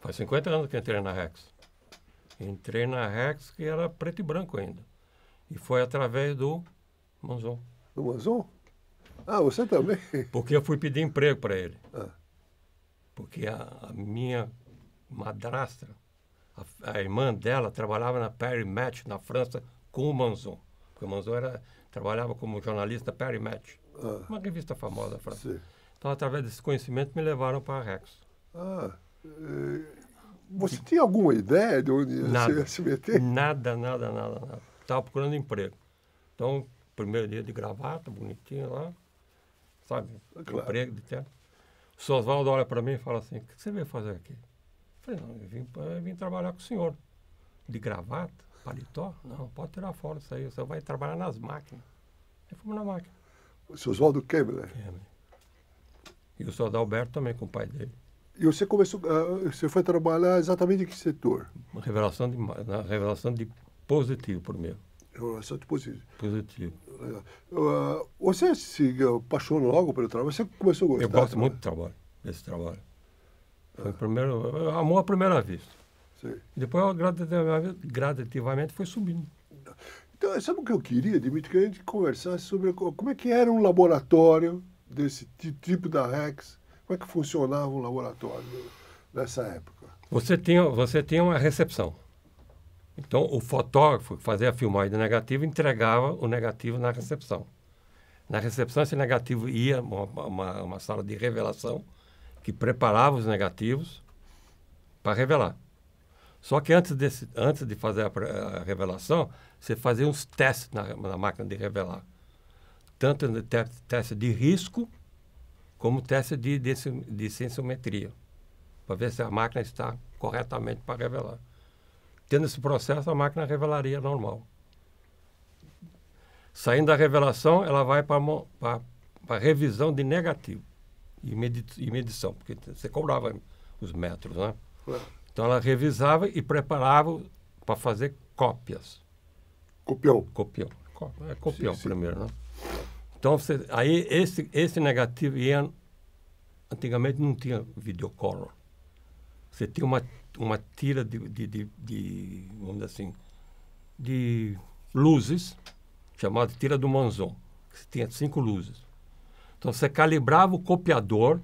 Faz 50 anos que entrei na Rex. Entrei na Rex que era preto e branco ainda. E foi através do Manzon. Do Manzon? Ah, você também? Porque eu fui pedir emprego para ele. Ah. Porque a, a, minha madrasta, a, a, irmã dela, trabalhava na Paris Match, na França, com o Manzon. Porque o Manzon era, trabalhava como jornalista Paris Match, ah. uma revista famosa da França. Sim. Então, através desse conhecimento, me levaram para a Rex. Ah. Eh, você tinha alguma ideia de onde nada, você ia se meter? Nada, nada, nada, nada. Estava procurando emprego. Então, primeiro dia de gravata, bonitinho lá, sabe? Claro. Emprego de terra. O seu Oswaldo olha para mim e fala assim: o que você veio fazer aqui? Eu falei: não, eu vim, eu vim trabalhar com o senhor. De gravata, paletó? Não, pode tirar fora isso aí, você vai trabalhar nas máquinas. Aí fomos na máquina. O seu Oswaldo Kemmler? Né? Kemmler. E o seu Adalberto também, com o pai dele. E você começou, ah, você foi trabalhar exatamente em que setor? revelação de, na revelação de positivo primeiro. Revelação de positivo. Positivo. Ah, você se apaixonou logo pelo trabalho? Você começou a gostar? Eu gosto muito do trabalho, desse trabalho. Ah. Foi ah. primeiro, amor à primeira vista. Sim. Depois, gradativamente, gradativamente, foi subindo. Então, sabe o que eu queria, Dimitri? Que a gente conversasse sobre como é que era um laboratório desse tipo da REX como é que funcionava o laboratório nessa época? Você tinha, você tinha uma recepção. Então, o fotógrafo que fazia a filmagem do negativo entregava o negativo na recepção. Na recepção, esse negativo ia uma, uma, uma sala de revelação que preparava os negativos para revelar. Só que antes, desse, antes de fazer a, a revelação, você fazia uns testes na, na máquina de revelar. Tanto teste de risco como teste de, de, de sensometria, para ver se a máquina está corretamente para revelar. Tendo esse processo, a máquina revelaria normal. Saindo da revelação, ela vai para a revisão de negativo e, medi, e medição, porque você cobrava os metros, né? Então ela revisava e preparava para fazer cópias. Copião. Copião. É copião sim, sim. primeiro, né? Então, você, aí esse, esse negativo ia. antigamente não tinha videocolor. Você tinha uma, uma tira de, de, de, de, vamos dizer assim, de luzes, chamada tira do Manzon, que tinha cinco luzes. Então, você calibrava o copiador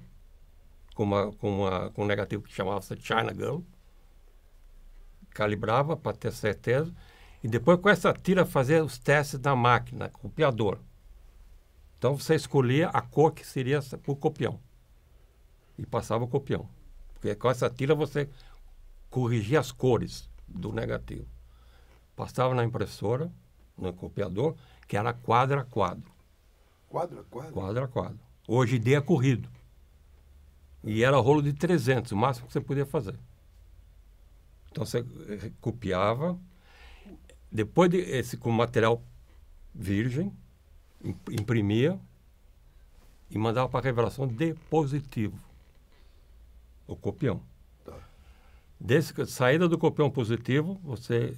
com, uma, com, uma, com um negativo que chamava-se China Girl, calibrava para ter certeza, e depois com essa tira fazia os testes da máquina, copiador. Então você escolhia a cor que seria o copião. E passava o copião. Porque com essa tira você corrigia as cores do negativo. Passava na impressora, no copiador, que era quadro a quadro. Quadro a quadro? Quadro a quadro. Hoje em dia é corrido. E era rolo de 300, o máximo que você podia fazer. Então você copiava. Depois de esse com material virgem, imprimia e mandava para a revelação de positivo, o copião. Tá. Desse, saída do copião positivo, você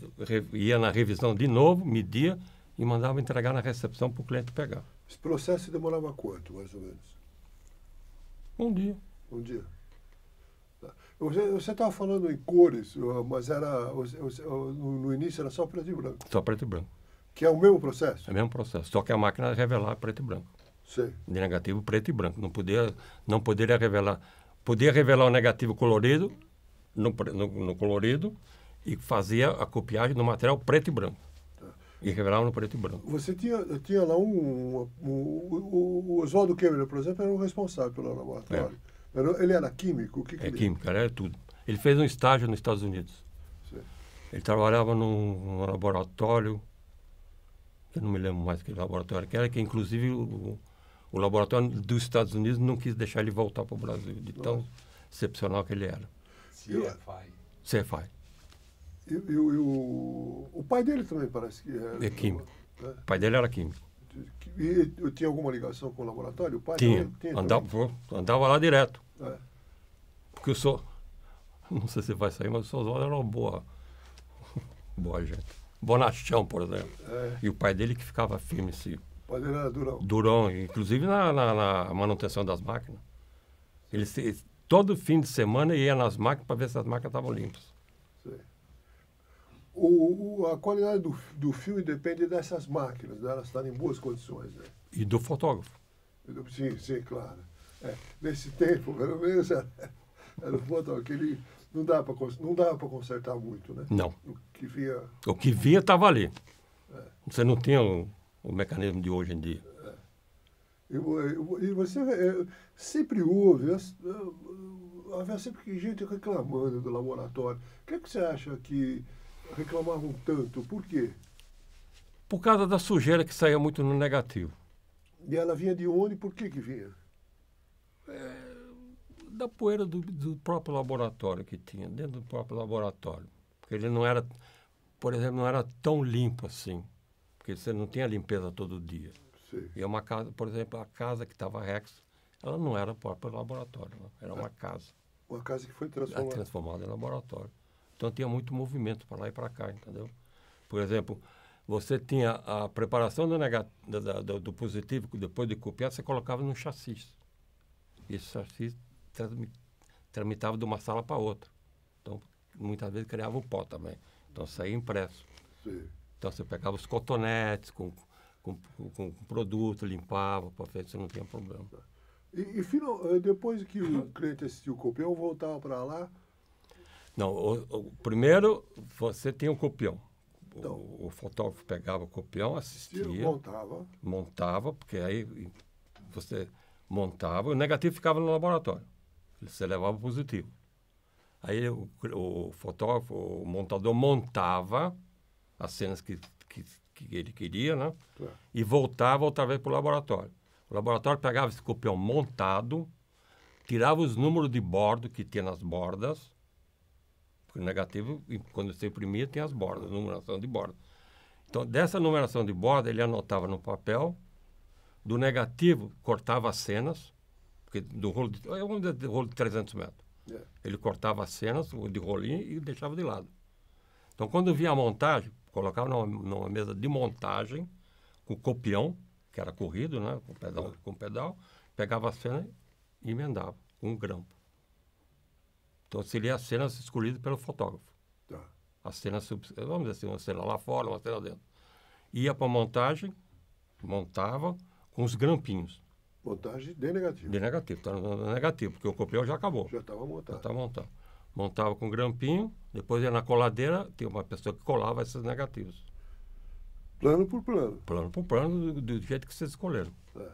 ia na revisão de novo, media e mandava entregar na recepção para o cliente pegar. Esse processo demorava quanto, mais ou menos? Um dia. Um dia. Tá. Você estava falando em cores, mas era no, no início era só preto e branco. Só preto e branco. Que é o mesmo processo? É o mesmo processo, só que a máquina revelar preto e branco. Sim. De negativo, preto e branco. Não poderia, não poderia revelar. Podia revelar o negativo colorido, no, no, no colorido, e fazia a copiagem no material preto e branco. Tá. E revelava no preto e branco. Você tinha, tinha lá um. um, um o Oswaldo Kemmerer, por exemplo, era o responsável pelo laboratório. É. Era, ele era químico? O que, que é químico, era tudo. Ele fez um estágio nos Estados Unidos. Sim. Ele trabalhava num, num laboratório eu não me lembro mais que laboratório que era, que inclusive o, o laboratório dos Estados Unidos não quis deixar ele voltar para o Brasil, de tão Nossa. excepcional que ele era. CFI. CFI. E, e, e o, o pai dele também parece que era. É químico. Né? O pai dele era químico. E, e tinha alguma ligação com o laboratório? O pai tinha. tinha andava, andava lá direto. É. Porque eu sou. Não sei se vai sair, mas o Oswaldo era uma boa. boa gente. Bonachão, por exemplo. É. E o pai dele que ficava firme, se... O pai dele era durão. Durão, inclusive na, na, na manutenção das máquinas. Ele, se, todo fim de semana ia nas máquinas para ver se as máquinas estavam limpas. O, a qualidade do, do filme depende dessas máquinas, delas de estarem em boas condições. Né? E do fotógrafo. Sim, sim, claro. É, nesse tempo, pelo menos, era, era o fotógrafo. Ele, não dá para não dá para consertar muito, né? Não. O que via. O que via estava tá ali. É. Você não tinha o, o, mecanismo de hoje em dia. É. E você é, é sempre houve havia sempre gente reclamando do laboratório. O que, é que você acha que reclamavam tanto? Por quê? Por causa da sujeira que saía muito no negativo. E ela vinha de onde? Por que que vinha? É, da poeira do, do próprio laboratório que tinha, dentro do próprio laboratório. Porque ele não era, por exemplo, não era tão limpo assim. Porque você não tinha limpeza todo dia. Sim. E é uma casa, por exemplo, a casa que estava Rex, ela não era próprio laboratório, não. Né? era uma casa. Uma casa que foi transformada. transformada em laboratório. Então tinha muito movimento para lá e para cá, entendeu? Por exemplo, você tinha a preparação do, negativo, do, do, do positivo, depois de copiar, você colocava no chassi. Esse chassi tramitava de uma sala para outra. Então, muitas vezes criava o pó também. Então, saía impresso. Sim. Então, você pegava os cotonetes com, com, com, com produto, limpava, para frente, você não tinha problema. Tá. E, e final, eh, depois que o cliente assistiu o copião, voltava para lá? Não, o, o, primeiro você tem um copião. Então, o, o, fotógrafo pegava o copião, assistia. Montava. Montava, porque aí você montava. O negativo ficava no laboratório. Ele levava positivo. Aí o, o, fotógrafo, o montador montava as cenas que, que, que ele queria, né? Tá. E voltava outra vez para o laboratório. O laboratório pegava esse copião montado, tirava os números de bordo que tinha nas bordas, porque negativo, quando você imprimia, tem as bordas, numeração de bordo. Então, dessa numeração de borda, ele anotava no papel, do negativo, cortava as cenas, do rolo de, é um de, rolo de 300 metros. Yeah. É. Ele cortava as cenas de rolinho e deixava de lado. Então, quando vinha a montagem, colocava numa, numa, mesa de montagem, com o copião, que era corrido, né? com, pedal, é. com pedal, pegava a cena e emendava com um grampo. Então, seria as cenas escolhidas pelo fotógrafo. Tá. As cenas, vamos dizer assim, uma cena lá fora, uma cena dentro. Ia para a montagem, montava com os grampinhos. Montagem de negativo. De negativo, tá negativo, porque o copião já acabou. Já estava montado. Já estava montado. Montava com grampinho, depois ia na coladeira, tinha uma pessoa que colava esses negativos. Plano por plano. Plano por plano, do, do jeito que vocês escolheram. É.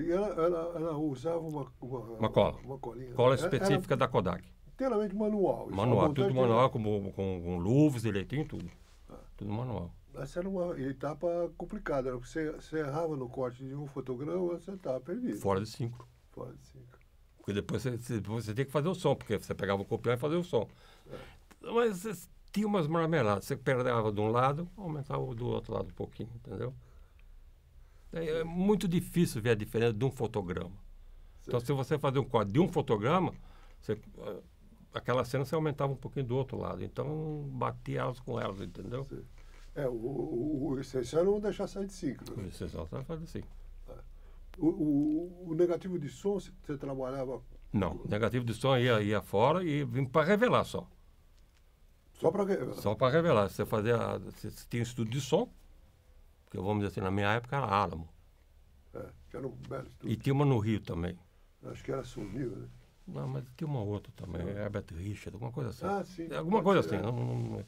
E ela, ela, ela, usava uma, uma, uma cola. Uma colinha. Cola específica era, da Kodak. Inteiramente manual. Manual, tudo manual, com, com, com luvas, direitinho, tudo. Ah. Tudo manual essa era uma etapa complicada. Né? Você, você errava no corte de um fotograma, você estava tá perdido. Fora de cinco. Fora de cinco. Porque depois você, depois você tinha que fazer o som, porque você pegava o copiar e fazia o som. É. Mas tinha umas marmeladas. Você perdava de um lado, aumentava do outro lado um pouquinho, entendeu? É, é muito difícil ver a diferença de um fotograma. Então, se você fazer um corte de um fotograma, você, eh, aquela cena você aumentava um pouquinho do outro lado. Então, batia elas com elas, entendeu? Sim. É, o, o, o essencial não deixar sair de ciclo. O essencial está sair de ciclo. É. O, o, o, negativo de som você trabalhava? Não, negativo de som ia, ia fora e vim para revelar só. Só para revelar? Só para revelar. Você fazia. Você tinha um estudo de som, que vamos dizer assim, na minha época era Álamo. É, que era um belo estudo. E tinha uma no Rio também. Acho que era sumiu né? Não, mas tinha uma outra também, Herbert Richard, alguma coisa assim. Ah, sim. Alguma coisa ser. assim. É. Não, não, não,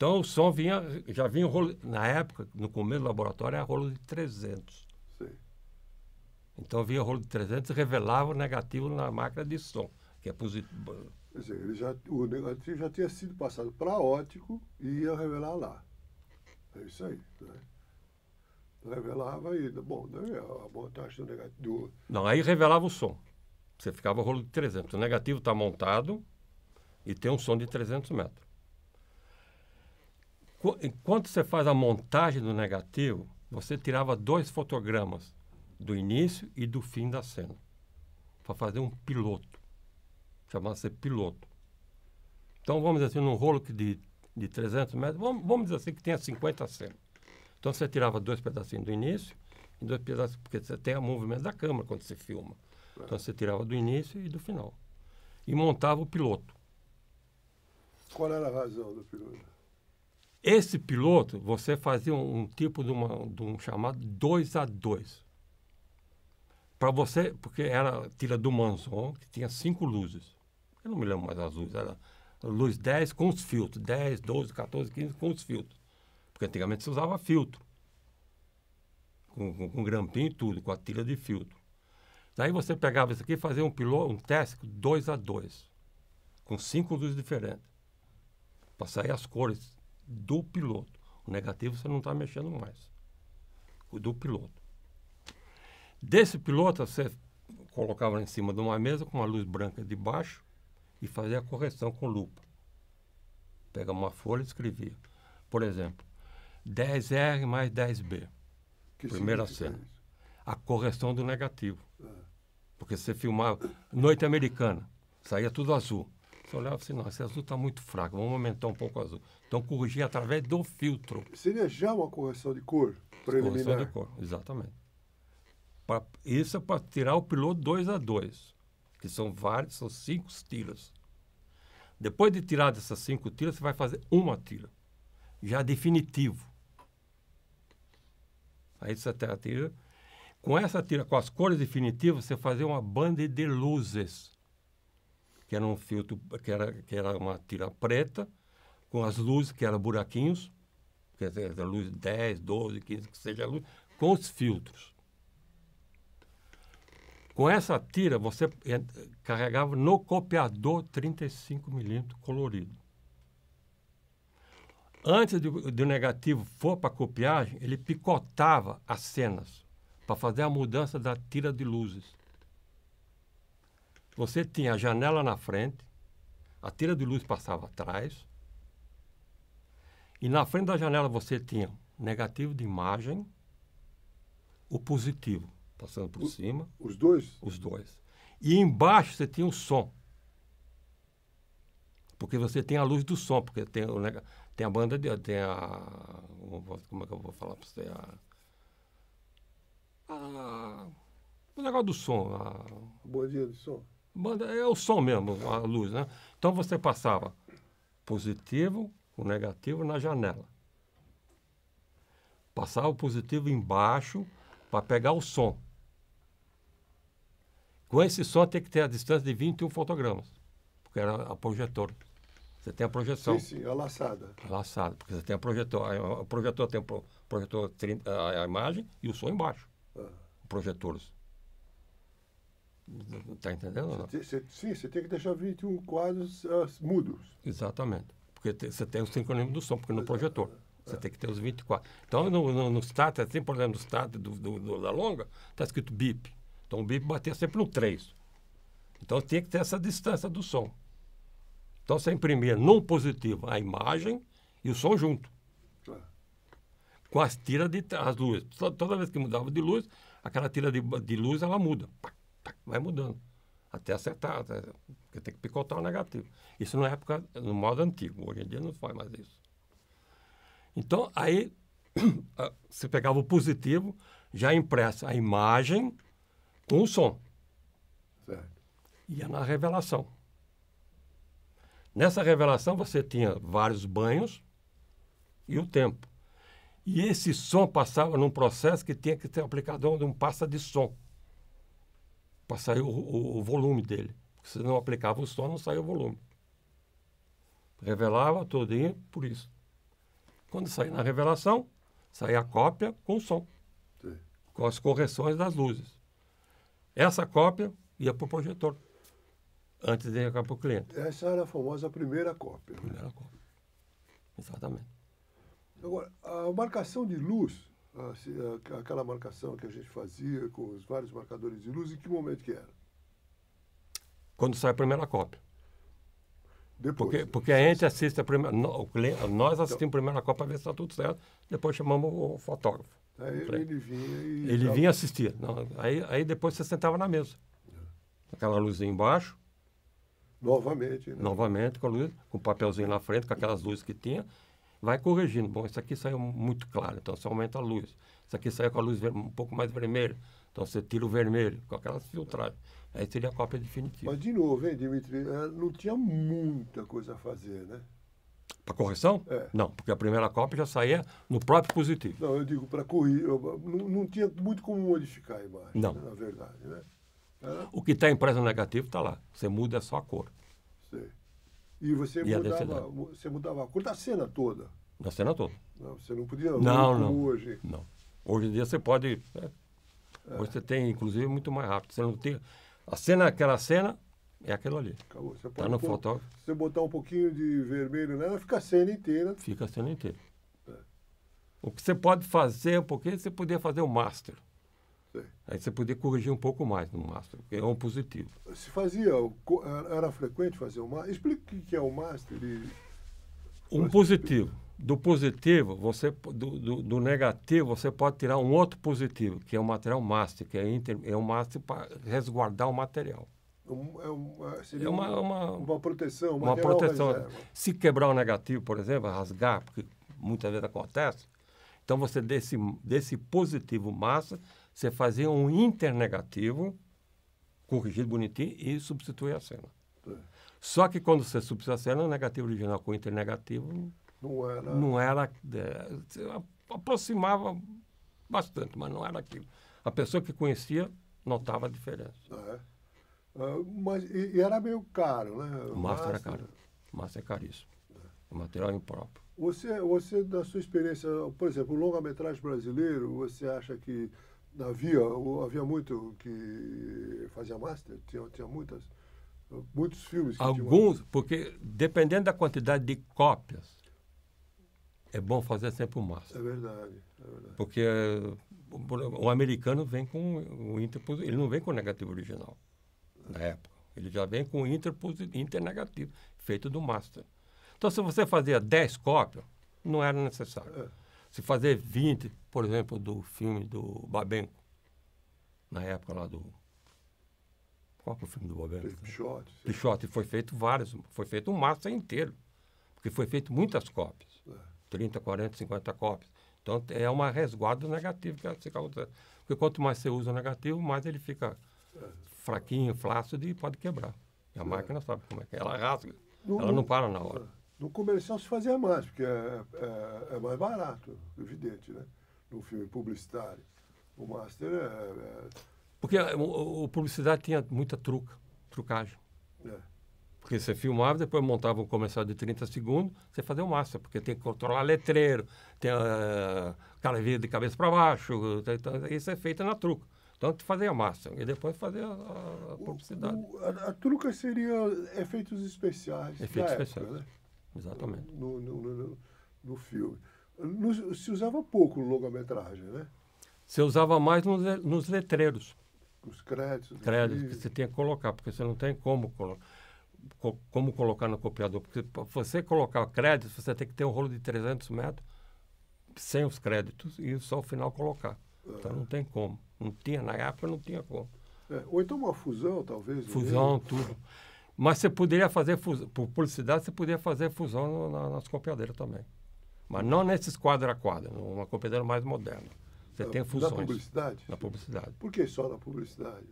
então o som vinha, já vinha rolo, na época, no começo do laboratório, era rolo de 300. Sim. Então vinha rolo de 300 e revelava o negativo na máquina de som, que é positivo. Quer dizer, ele já, o negativo já tinha sido passado para ótico e ia revelar lá. É isso aí. Né? Revelava e, bom, né, a montagem do negativo. Não, aí revelava o som. Você ficava rolo de 300. O negativo está montado e tem um som de 300 metros enquanto você faz a montagem do negativo, você tirava dois fotogramas do início e do fim da cena para fazer um piloto. Chamava-se piloto. Então, vamos dizer assim, num rolo de, de 300 metros, vamos, vamos dizer assim que tenha 50 cenas. Então, você tirava dois pedacinhos do início e dois pedacinhos, porque você tem o movimento da câmera quando você filma. Então, você tirava do início e do final. E montava o piloto. Qual era a razão do piloto? Esse piloto, você fazia um, um tipo de, uma, de, um chamado 2 a 2 Para você, porque era tira do Manson, que tinha cinco luzes. Eu não me lembro mais as luzes, era luz 10 com os filtros, 10, 12, 14, 15 com os filtros. Porque antigamente se usava filtro. Com, com, com grampinho e tudo, com a tira de filtro. Daí você pegava isso aqui e fazia um piloto, um teste 2 a 2 com cinco luzes diferentes. Para sair as cores do piloto. O negativo você não está mexendo mais. O do piloto. Desse piloto, você colocava em cima de uma mesa com uma luz branca de baixo e fazia a correção com lupa. Pegava uma folha e escrevia. Por exemplo, 10R mais 10B. Que primeira cena. a correção do negativo. Ah. Porque você filmava Noite Americana, saía tudo azul. Você olhava assim, não, esse azul está muito fraco, vamos aumentar um pouco o azul. Então corrigir através do filtro. Seria já uma correção de cor preliminar? Correção de cor, exatamente. Pra, isso é para tirar o piloto 2 a 2 que são vários, são cinco tiras. Depois de tirar dessas cinco tiras, você vai fazer uma tira, já definitivo. Aí você tem a tira. Com essa tira, com as cores definitivas, você fazer uma banda de luzes que era um filtro, que era, que era uma tira preta, com as luzes, que eram buraquinhos, quer dizer, luz 10, 12, 15, que seja a luz, com os filtros. Com essa tira, você carregava no copiador 35 milímetros colorido. Antes do, do negativo for para a copiagem, ele picotava as cenas para fazer a mudança da tira de luzes. Você tinha a janela na frente, a tira de luz passava atrás, e na frente da janela você tinha negativo de imagem, o positivo passando por o, cima. Os dois? Os dois. E embaixo você tinha o som. Porque você tem a luz do som, porque tem, o, tem a banda, de, tem a. Como é que eu vou falar para você? A, a, o negócio do som. A, a do de som. Banda é o som mesmo, a luz, né? Então você passava positivo, o negativo na janela. Passava o positivo embaixo para pegar o som. Com esse som tem que ter a distância de 21 fotogramas, porque era a projetor. Você tem a projeção. Sim, sim, a laçada. A laçada, porque você tem a projetor. O projetor tem o projetor a imagem e o som embaixo. Ah. Projetores. Está entendendo? Você, você, sim, você tem que deixar 21 quadros uh, mudos. Exatamente. Porque você tem o sincronismo do som, porque no é, projetor. É. Você tem que ter os 24. Então, no, no, no status, é assim, por exemplo, no status do, do, do, da longa, está escrito bip. Então, o bip batia sempre no 3. Então, tinha que ter essa distância do som. Então, você imprimia num positivo a imagem e o som junto. Com as tiras de as luzes. Toda vez que mudava de luz, aquela tira de, de luz, ela muda vai mudando. Até acertar, até, porque tem que picotar o negativo. Isso na é época, no modo antigo. Hoje em dia não faz mais isso. Então, aí você pegava o positivo, já impressa a imagem com o som. Certo. Ia na revelação. Nessa revelação você tinha vários banhos e o tempo. E esse som passava num processo que tinha que ter aplicado onde um passa de som para sair o, o, o, volume dele. se não aplicava o som, não saía o volume. Revelava todinho por isso. Quando saía na revelação, saía a cópia com o som. Sim. Com as correções das luzes. Essa cópia ia para o projetor, antes de ir para o cliente. Essa era a famosa primeira cópia. Né? Primeira cópia. Exatamente. Agora, a marcação de luz aquela marcação que a gente fazia com os vários marcadores de luz, em que momento que era? Quando sai a primeira cópia. Depois, porque, porque a gente assiste a primeira. Nós então assistimos então, a primeira cópia para ver se está tudo certo. Depois chamamos o fotógrafo. Aí ele vinha e. Ele vinha assistir. Não, aí, aí depois você sentava na mesa. É. Aquela luzinha embaixo. Novamente. Né? Novamente, com a luz, com o papelzinho na frente, com aquelas luzes que tinha vai corrigindo. Bom, isso aqui saiu muito claro, então você aumenta a luz. Isso aqui saiu com a luz um pouco mais vermelha, então você tira o vermelho, com aquela filtragem. Aí seria a cópia definitiva. Mas, de novo, hein, Dimitri, é, não tinha muita coisa a fazer, né? Para correção? É. Não, porque a primeira cópia já saía no próprio positivo. Não, eu digo para corrigir, não, não, tinha muito como modificar a imagem, não. Né, na verdade, né? Era... É. O que está impresso no negativo está lá, você muda só a cor. Sim. E você e mudava, você mudava a cor da cena toda. Da cena toda. Não, você não podia não, não hoje. Não. Hoje em dia você pode. É, é. Hoje você tem, inclusive, muito mais rápido. Você não tem. A cena, é aquela cena, é aquilo ali. Acabou. Você tá no pôr, fotógrafo. Se você botar um pouquinho de vermelho nela, fica a cena inteira. Fica a cena inteira. É. O que você pode fazer, porque você podia fazer o um master. Sim. Aí você podia corrigir um pouco mais no master, que é um positivo. Se fazia, era frequente fazer o master? Explique o que é o master. E... Um positivo. Do positivo, você, do, do, do, negativo, você pode tirar um outro positivo, que é o material master, que é, inter, é um master para resguardar o material. é, uma, é, é, é uma, uma, uma, proteção. Uma proteção. Reserva. Se quebrar o negativo, por exemplo, rasgar, porque muitas vezes acontece, então você desse, desse positivo massa você fazia um internegativo, corrigido bonitinho, e substituía a cena. É. Só que quando você substitui a cena, o negativo original com o internegativo não era. Não era é, aproximava bastante, mas não era aquilo. A pessoa que conhecia notava a diferença. É. Uh, mas e, e, era meio caro, né? O master era caro. O master é caríssimo. É. Material impróprio. Você, você, da sua experiência, por exemplo, o longa-metragem brasileiro, você acha que havia, havia muito que fazia master, tinha, tinha muitas, muitos filmes. Alguns, tinham... porque dependendo da quantidade de cópias, é bom fazer sempre o master. É verdade, é verdade. Porque o, americano vem com o interpositivo, ele não vem com o negativo original, na época. Ele já vem com o internegativo, feito do master. Então, se você fazia 10 cópias, não era necessário. É. Se fazer 20, por exemplo, do filme do Babenco, na época lá do. Qual que é o filme do Babenco? Pichote. Sim. Pichote, foi feito vários, foi feito um massa inteiro, porque foi feito muitas cópias. É. 30, 40, 50 cópias. Então é uma resguardo negativo que você causa. Porque quanto mais você usa o negativo, mais ele fica é. fraquinho, flácido e pode quebrar. E a é. máquina sabe como é que é. Ela rasga. No, ela não para na hora. No comercial se fazia mais, porque é, é, é mais barato, evidente, né? no filme publicitário. O Master é. é porque é, o, o publicidade tinha muita truca, trucagem. É. Porque você filmava, depois montava um comercial de 30 segundos, você fazia o master, porque tem que controlar letreiro, tem a eh, cara de cabeça para baixo, então, isso é feito na truca. Então, tu fazia a master e depois fazia a, a publicidade. O, o, a, a, truca seria efeitos especiais. Efeitos especiais, época, né? exatamente. No no, no, no, filme no, se usava pouco longa-metragem, né? Você usava mais nos, nos letreiros. Os créditos. Créditos que você tinha que colocar, porque você não tem como colocar como colocar no copiador. Porque para você colocar créditos, você tem que ter um rolo de 300 metros sem os créditos e só o final colocar. Então não tem como. Não tinha, na época não tinha como. É, ou então uma fusão, talvez. Fusão, mesmo. tudo. Mas você poderia fazer, por publicidade, você poderia fazer fusão no, na, nas copiadeiras também. Mas não nesses quadro a quadro, uma competição mais moderna. Você tem fusões Na publicidade? Na publicidade. Por que só na publicidade?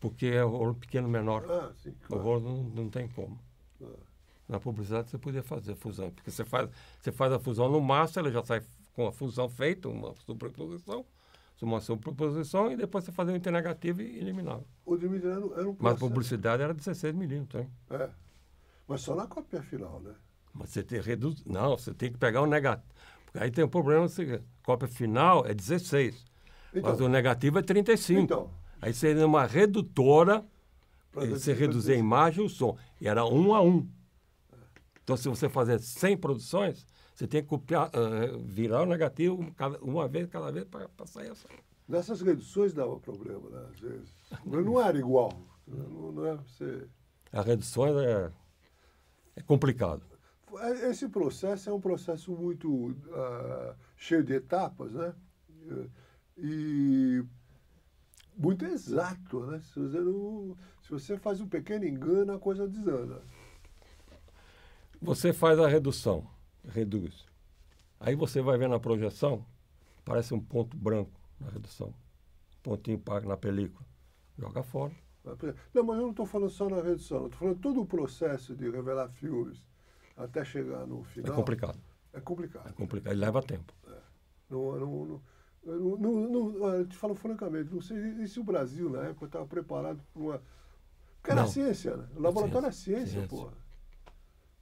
Porque é o rolo pequeno menor. Ah, sim, claro. O rolo não, não tem como. Ah. Na publicidade você podia fazer fusão, porque você faz, você faz a fusão no master, ela já sai com a fusão feita, uma superposição uma superposição, e depois você fazia um internegativo e eliminava. O era, um Mas a publicidade era 16 milímetros, hein? É. Mas só na cópia final, né? Mas você tem reduz... Não, você tem que pegar o negativo. Porque aí tem um problema, você... cópia final é 16. Então, mas o negativo é 35. Então. Aí tem uma redutora para você reduzir a imagem e o som. E era um a um. Então, se você fazer 100 produções, você tem que copiar, uh, virar o negativo uma vez cada vez para sair essa. Nessas reduções dava problema, né? Às vezes. Não era igual. Né, não, não é você... As reduções é, é complicado. Esse processo é um processo muito uh, cheio de etapas, né? E muito exato, né? Se você, não, se você faz um pequeno engano, a coisa desanda. Você faz a redução, reduz. Aí você vai ver na projeção, parece um ponto branco na redução. Um pago na película. Joga fora. Não, mas eu não estou falando só na redução, estou falando todo o processo de revelar filmes até chegar no é final. É complicado. É complicado. É complicado. Né? leva tempo. É. Não, não, não, eu não, não, eu te falo francamente, não sei e se o Brasil, na época, estava preparado para uma. Porque era não, ciência, né? O laboratório ciência, é ciência, ciência.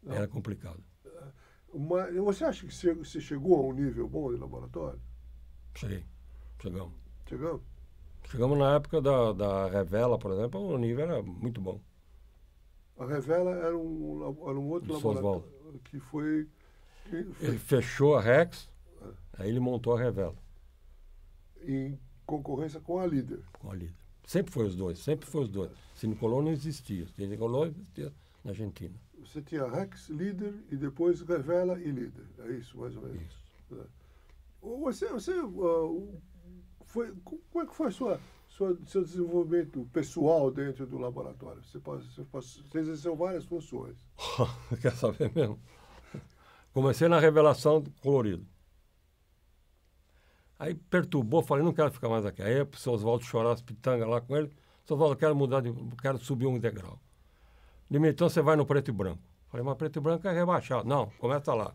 pô. Era complicado. É, Mas você acha que você chegou a um nível bom de laboratório? Cheguei. Chegamos. Chegamos? Chegamos na época da, da Revela, por exemplo, o nível era muito bom. A Revela era um, era um outro laboratório que foi, que foi, Ele fechou a Rex, é. aí ele montou a Revela. Em concorrência com a Líder. Com a Líder. Sempre foi os dois, sempre foi os dois. se não existia. colou existia na Argentina. Você tinha Rex, Líder e depois Revela e Líder. É isso, mais ou menos. Isso. É. Você, você uh, foi, como é que foi a sua sua, seu desenvolvimento pessoal dentro do laboratório? Você, pode, você, pode, você exerceu várias funções. Quer saber mesmo? Comecei na revelação colorido. Aí perturbou, falei, não quero ficar mais aqui. Aí o seu Oswaldo chorar as pitangas lá com ele. O seu Oswaldo, quero mudar, de, quero subir um degrau. Ele então você vai no preto e branco. Falei, mas preto e branco é rebaixado. Não, começa lá.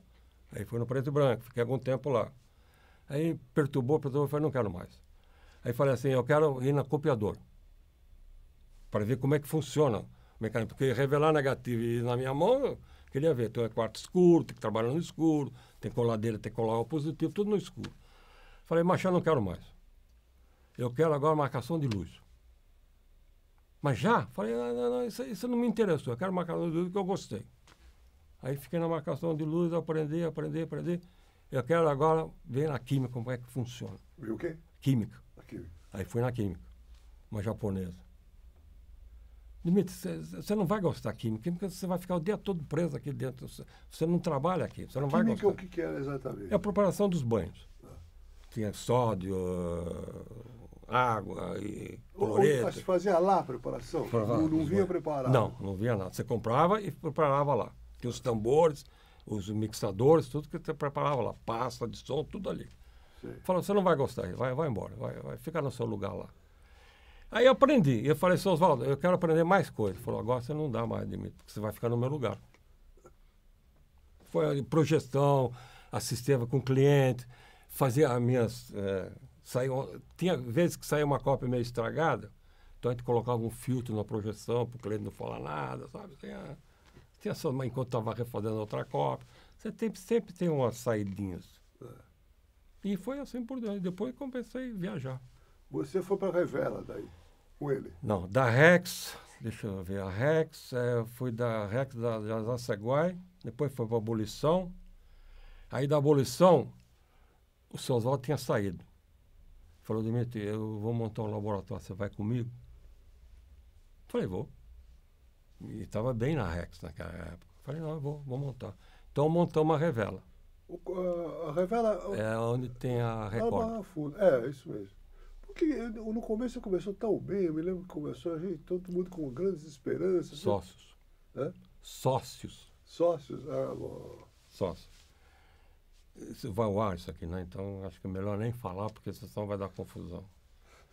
Aí fui no preto e branco, fiquei algum tempo lá. Aí perturbou, perturbou, falei, não quero mais. Aí falei assim, eu quero ir na copiadora para ver como é que funciona o mecanismo. Porque revelar negativo na minha mão, eu queria ver. Então é quarto escuro, tem que trabalhar no escuro, tem coladeira, tem que colar o positivo, tudo no escuro. Falei, Machado, não quero mais. Eu quero agora marcação de luz. Mas já? Falei, não, não, não isso, isso, não me interessou. Eu quero marcação de luz que eu gostei. Aí fiquei na marcação de luz, aprendi, aprendi, aprendi. Eu quero agora ver na química como é que funciona. Viu o quê? Química. Química. Aí fui na Química, uma japonesa. Limite, você não vai gostar de química. Química você vai ficar o dia todo preso aqui dentro. Você não trabalha aqui, você não vai química, é gostar. Química o que, era exatamente? É a preparação dos banhos. Ah. Tinha sódio, água e cloreto. Mas fazia lá a preparação? não, não vinha preparado? Não, não vinha nada. Você comprava e preparava lá. Tinha os tambores, os mixadores, tudo que você preparava lá. Pasta de som, tudo ali falou você não vai gostar, vai, vai embora, vai, vai ficar no seu lugar lá. Aí eu aprendi. Eu falei, seu Oswaldo, eu quero aprender mais coisas. Ele falou, agora você não dá mais de mim, porque você vai ficar no meu lugar. Foi projeção assistência com cliente, fazia as minhas. É, saiu, tinha vezes que saía uma cópia meio estragada, então a gente colocava um filtro na projeção para o cliente não falar nada, sabe? Tinha, tinha só, enquanto estava refazendo outra cópia. Você tem, sempre tem umas saidinhas. E foi assim por diante. Depois comecei a viajar. Você foi para Revela daí, com ele? Não, da Rex, deixa eu ver, a Rex, é, fui da Rex da, da depois foi para a Abolição. Aí da Abolição, o seu Oswaldo tinha saído. Falou, Dimitri, eu vou montar um laboratório, você vai comigo? Falei, vou. E estava bem na Rex naquela época. Falei, não, eu vou, vou montar. Então montamos a Revela revela. É, é onde tem a é Record. É, isso mesmo. Porque no começo começou tão bem, eu me lembro que começou a gente, todo mundo com grandes esperanças. Né? Sócios. Né? Sócios. Sócios, ah, bom. Sócios. Isso vai ao ar isso aqui, né? Então acho que é melhor nem falar, porque senão vai dar confusão.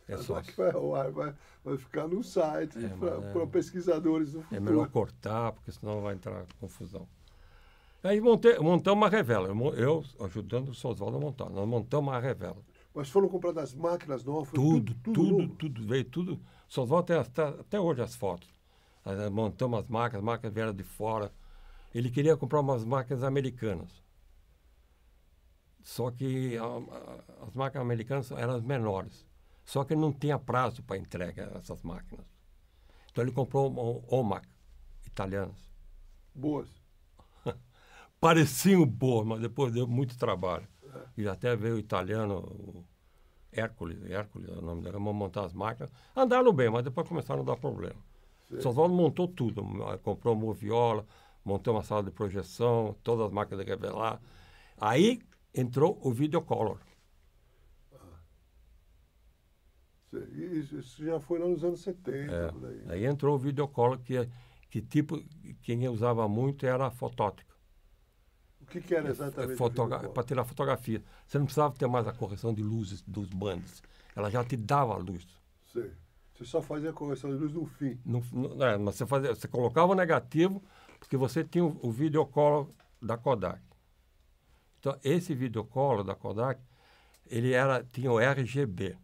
É sócio. Vai, ao ar, vai, vai ficar no site é, para é, pesquisadores do futuro. É melhor cortar, porque senão vai entrar confusão. Aí montei, montamos uma revela. Eu, eu ajudando o Sosvaldo a montar. Nós montamos uma revela. Mas foram compradas máquinas novas? Tudo, tudo, tudo, tudo, tudo veio tudo. Sosvaldo tem até, até hoje as fotos. Nós eh, montamos as máquinas, as máquinas vieram de fora. Ele queria comprar umas máquinas americanas. Só que a, a, as máquinas americanas eram as menores. Só que não tinha prazo para entrega essas máquinas. Então ele comprou uma, OMAC, italianas. Boas pareciam boas, mas depois deu muito trabalho. E até veio o italiano, o Hércules, Hércules o nome dele, montar as máquinas. Andaram bem, mas depois começaram a dar problema. Sim. São Paulo montou tudo, comprou uma viola, montou uma sala de projeção, todas as máquinas de revelar. Aí entrou o videocolor. Ah. Isso já foi lá nos anos 70. É. Aí entrou o videocolor, que, que tipo, quem usava muito era a fotótica que, que era é, é exatamente? Fotogra... Para tirar fotografia. Você não precisava ter mais a correção de luzes dos bandes. Ela já te dava a luz. Sim. Você só fazia a correção de luz no fim. No, no, é, mas você, fazia, você colocava o negativo, porque você tinha o, o videocolor da Kodak. Então, esse videocolor da Kodak, ele era, tinha o RGB,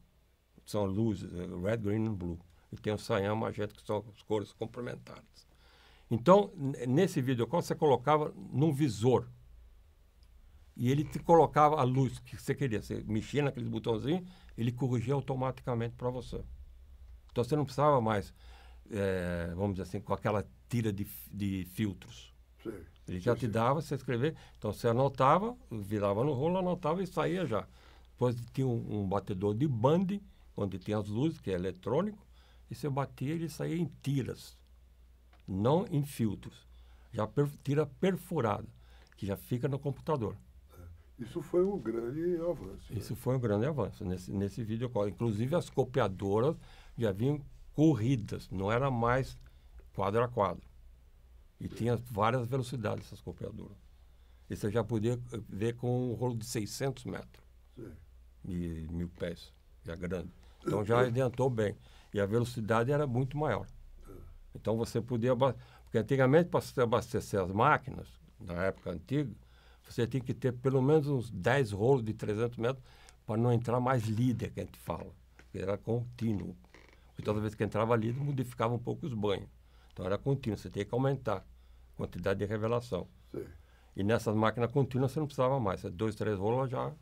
são luzes, é, red, green e blue. E tem o cyan, magenta, que são as cores complementares. Então, nesse videocolor, você colocava num visor e ele te colocava a luz que você queria. Você mexia naqueles botãozinhos, ele corrigia automaticamente para você. Então você não precisava mais, é, vamos dizer assim, com aquela tira de, de filtros. Sim, ele já sim, te dava, você escrever. Então você anotava, virava no rolo, anotava e saía já. Depois tinha um, um batedor de bande, onde tinha as luzes, que é eletrônico, e você batia ele saía em tiras, não em filtros. Já per, tira perfurada, que já fica no computador. Isso foi um grande avanço. Né? Isso né? foi um grande avanço nesse, nesse videocall. Inclusive, as copiadoras já vinham corridas, não era mais quadro a quadro. E tinha várias velocidades essas copiadoras. E você já podia eh, ver com um rolo de 600 metros. Sim. E mil pés, já grande. Então já adiantou bem. E a velocidade era muito maior. É. Então você podia. Porque antigamente, para se abastecer as máquinas, na época antiga, você tem que ter pelo menos uns 10 rolos de 300 metros para não entrar mais líder, que a gente fala. Era contínuo. Porque toda vez que entrava líder, modificava um pouco os banhos. Então era contínuo, você tinha que aumentar a quantidade de revelação. Sim. E nessas máquinas contínuas você não precisava mais. Você dois, três rolos já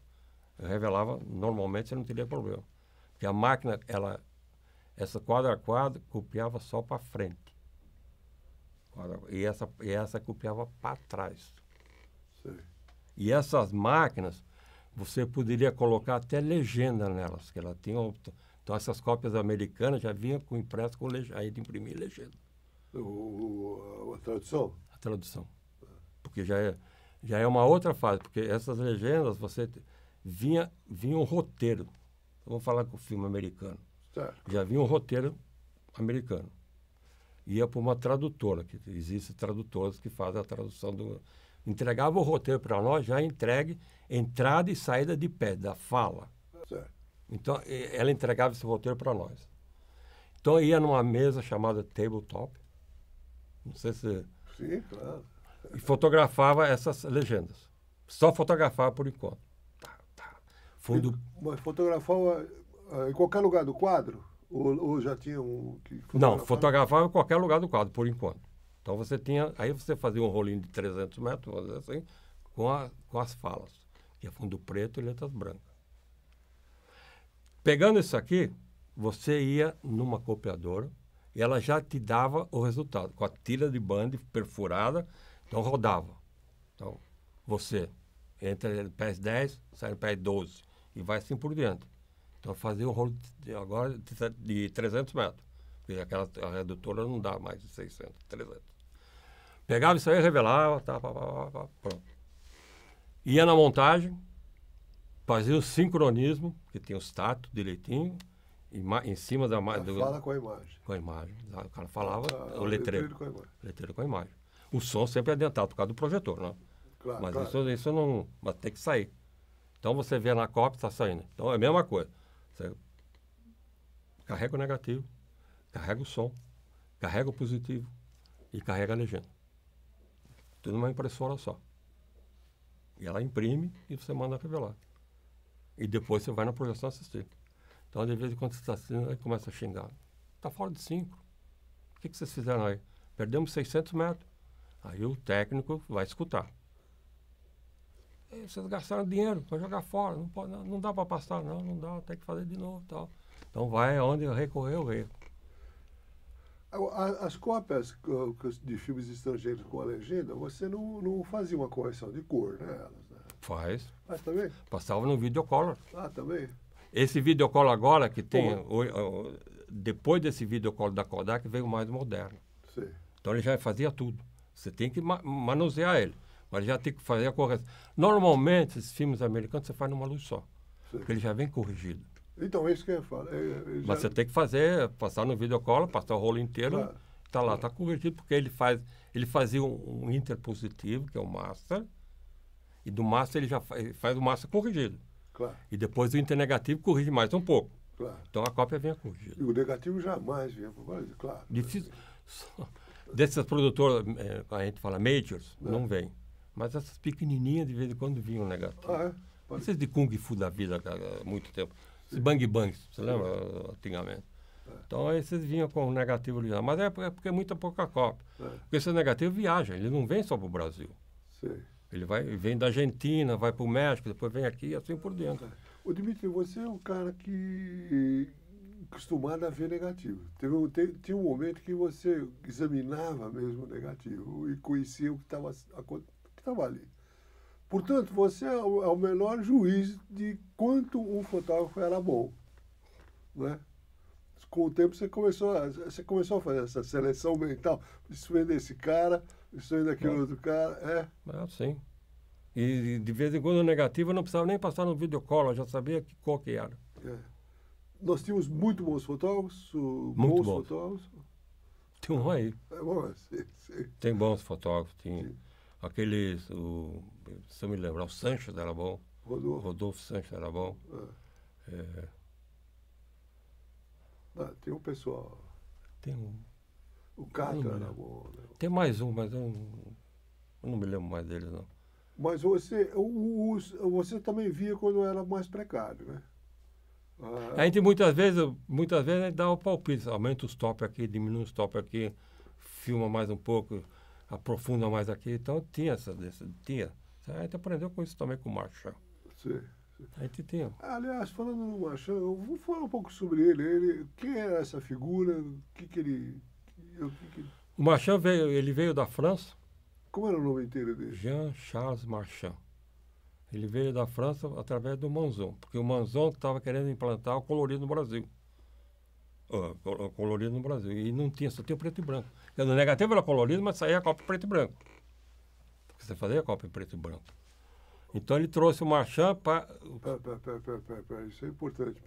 revelava, normalmente você não teria problema. Porque a máquina, ela, essa quadra a quadra, copiava só para frente. E essa, e essa copiava para trás. Sim. E essas máquinas, você poderia colocar até legenda nelas, que ela tinha. Então, essas cópias americanas já vinham com impresso com legenda, aí de imprimir legenda. O, a tradução? A tradução. Porque já é, já é uma outra fase, porque essas legendas você vinha, vinha um roteiro. Vamos falar com o filme americano. Certo. Já vinha um roteiro americano. Ia para uma tradutora, que existem tradutoras que fazem a tradução do, entregava o roteiro para nós já entregue, entrada e saída de pé, da fala. Certo. Então, ela entregava esse roteiro para nós. Então, ia numa mesa chamada tabletop. Não sei se... Sim, claro. E fotografava essas legendas. Só fotografava por enquanto. Tá, tá. Fundo... Mas fotografava ah, em qualquer lugar do quadro? Ou, ou já tinha um... Que fotografava? Não, fotografava em qualquer lugar do quadro, por enquanto. Então você tinha, aí você fazia um rolinho de 300 metros, vamos dizer assim, com, a, com as falas, que é fundo preto e letras brancas. Pegando isso aqui, você ia numa copiadora e ela já te dava o resultado, com a tira de bande perfurada, então rodava. Então, você entra no pés 10, sai no pés 12 e vai assim por diante. Então, fazia um rolo de, agora de 300 metros, porque aquela redutora não dá mais de 600, 300. Pegava isso aí, revelava, tá, pá, pá, pá, pronto. Ia na montagem, fazia o sincronismo, que tem o status direitinho, em cima da do, fala com a imagem. Com a imagem. O cara falava ah, o letreiro. Letreiro com a imagem. O som sempre é adiantado por causa do projetor, né? Claro, mas claro. Isso, isso não. Mas tem que sair. Então você vê na copa, está saindo. Então é a mesma coisa. Você carrega o negativo, carrega o som, carrega o positivo e carrega a legenda tudo numa impressora só. E ela imprime e você manda revelar. E depois você vai na projeção assistir. Então, de vez em quando você está assistindo, começa a xingar. Está fora de cinco. O que, que vocês fizeram aí? Perdemos 600 metros. Aí o técnico vai escutar. É, vocês gastaram dinheiro para jogar fora, não, pode, não, não dá para passar, não, não dá, tem que fazer de novo tal. Então vai onde recorreu o erro. As cópias de filmes estrangeiros com a legenda, você não, não fazia uma correção de cor né? Faz. Faz ah, também? Passava no videocolor. Ah, também? Esse videocolor agora que tem... O, depois desse videocolor da Kodak, veio mais moderno. Sim. Então ele já fazia tudo. Você tem que manusear ele. Mas já tem que fazer a correção. Normalmente, esses filmes americanos você faz numa luz só. Sim. Porque ele já vem corrigido. Então, é isso que eu falo. Eu, é, é, já... Mas você tem que fazer, passar no videocola, passar o rolo inteiro, está lá, está corrigido, porque ele faz, ele fazia um, um interpositivo, que é o master, e do master ele já faz, faz o master corrigido. Claro. E depois o internegativo corrige mais um pouco. Claro. Então a cópia vem corrigida. E o negativo jamais vinha corrigido, claro. Difícil. Dessas produtoras, é, a gente fala majors, não, não vem. Mas essas pequenininhas de vez em quando vinham negativo. Ah, é? Pode. Esses de Kung Fu da vida, há muito tempo. Sim. Bang Bang, você lembra antigamente? Então aí vinham com negativo original. Mas é, é porque é muita pouca cópia. É. Porque esse negativo viaja, ele não vem só para o Brasil. Sim. Ele vai, vem da Argentina, vai para o México, depois vem aqui e assim por dentro. O Dmitry, você é um cara que acostumado a ver negativo. Teve um, tinha um momento que você examinava mesmo o negativo e conhecia o que estava ali. Portanto, você é o, é menor melhor juiz de quanto um fotógrafo era bom. Né? Com o tempo você começou, a, você começou a fazer essa seleção mental. isso vender desse cara, isso vender daquele é. outro cara. É. Ah, sim. E de vez em quando negativo eu não precisava nem passar no videocolo, eu já sabia que qual que era. É. Nós tínhamos muito bons fotógrafos, uh, muito bons, bons. fotógrafos. Tem um aí. É bom, sim, sim. Tem bons fotógrafos, tinha. Sim aquele, o, se eu me lembrar, o Sanches era bom. Rodolfo. Rodolfo Sanches era bom. É. É. Ah, tem um pessoal. Tem um. O Cato era bom. Né? Tem mais um, mas eu não, eu não me lembro mais deles, não. Mas você, o, o, você também via quando era mais precário, né? Ah, a gente muitas vezes, muitas vezes a gente dá o palpite, aumenta os top aqui, diminui os top aqui, filma mais um pouco aprofunda mais aqui. Então tinha essa, essa tinha. A gente aprendeu com isso também com o Marshall. Sim. A gente tinha Aliás, falando no Marchand, eu vou falar um pouco sobre ele. ele quem era essa figura? O que, que ele. O, que que... o Marchand veio, ele veio da França. Como era o nome inteiro dele? Jean Charles Marchand. Ele veio da França através do Manzon, porque o Manzon estava querendo implantar o colorido no Brasil uh, colorido no Brasil. E não tinha, só tinha preto e branco. O negativo era colorido, mas saía a Copa preto e branco. Porque você fazia a Copa preto e branco. Então ele trouxe o Marchand para. Peraí, isso é importante.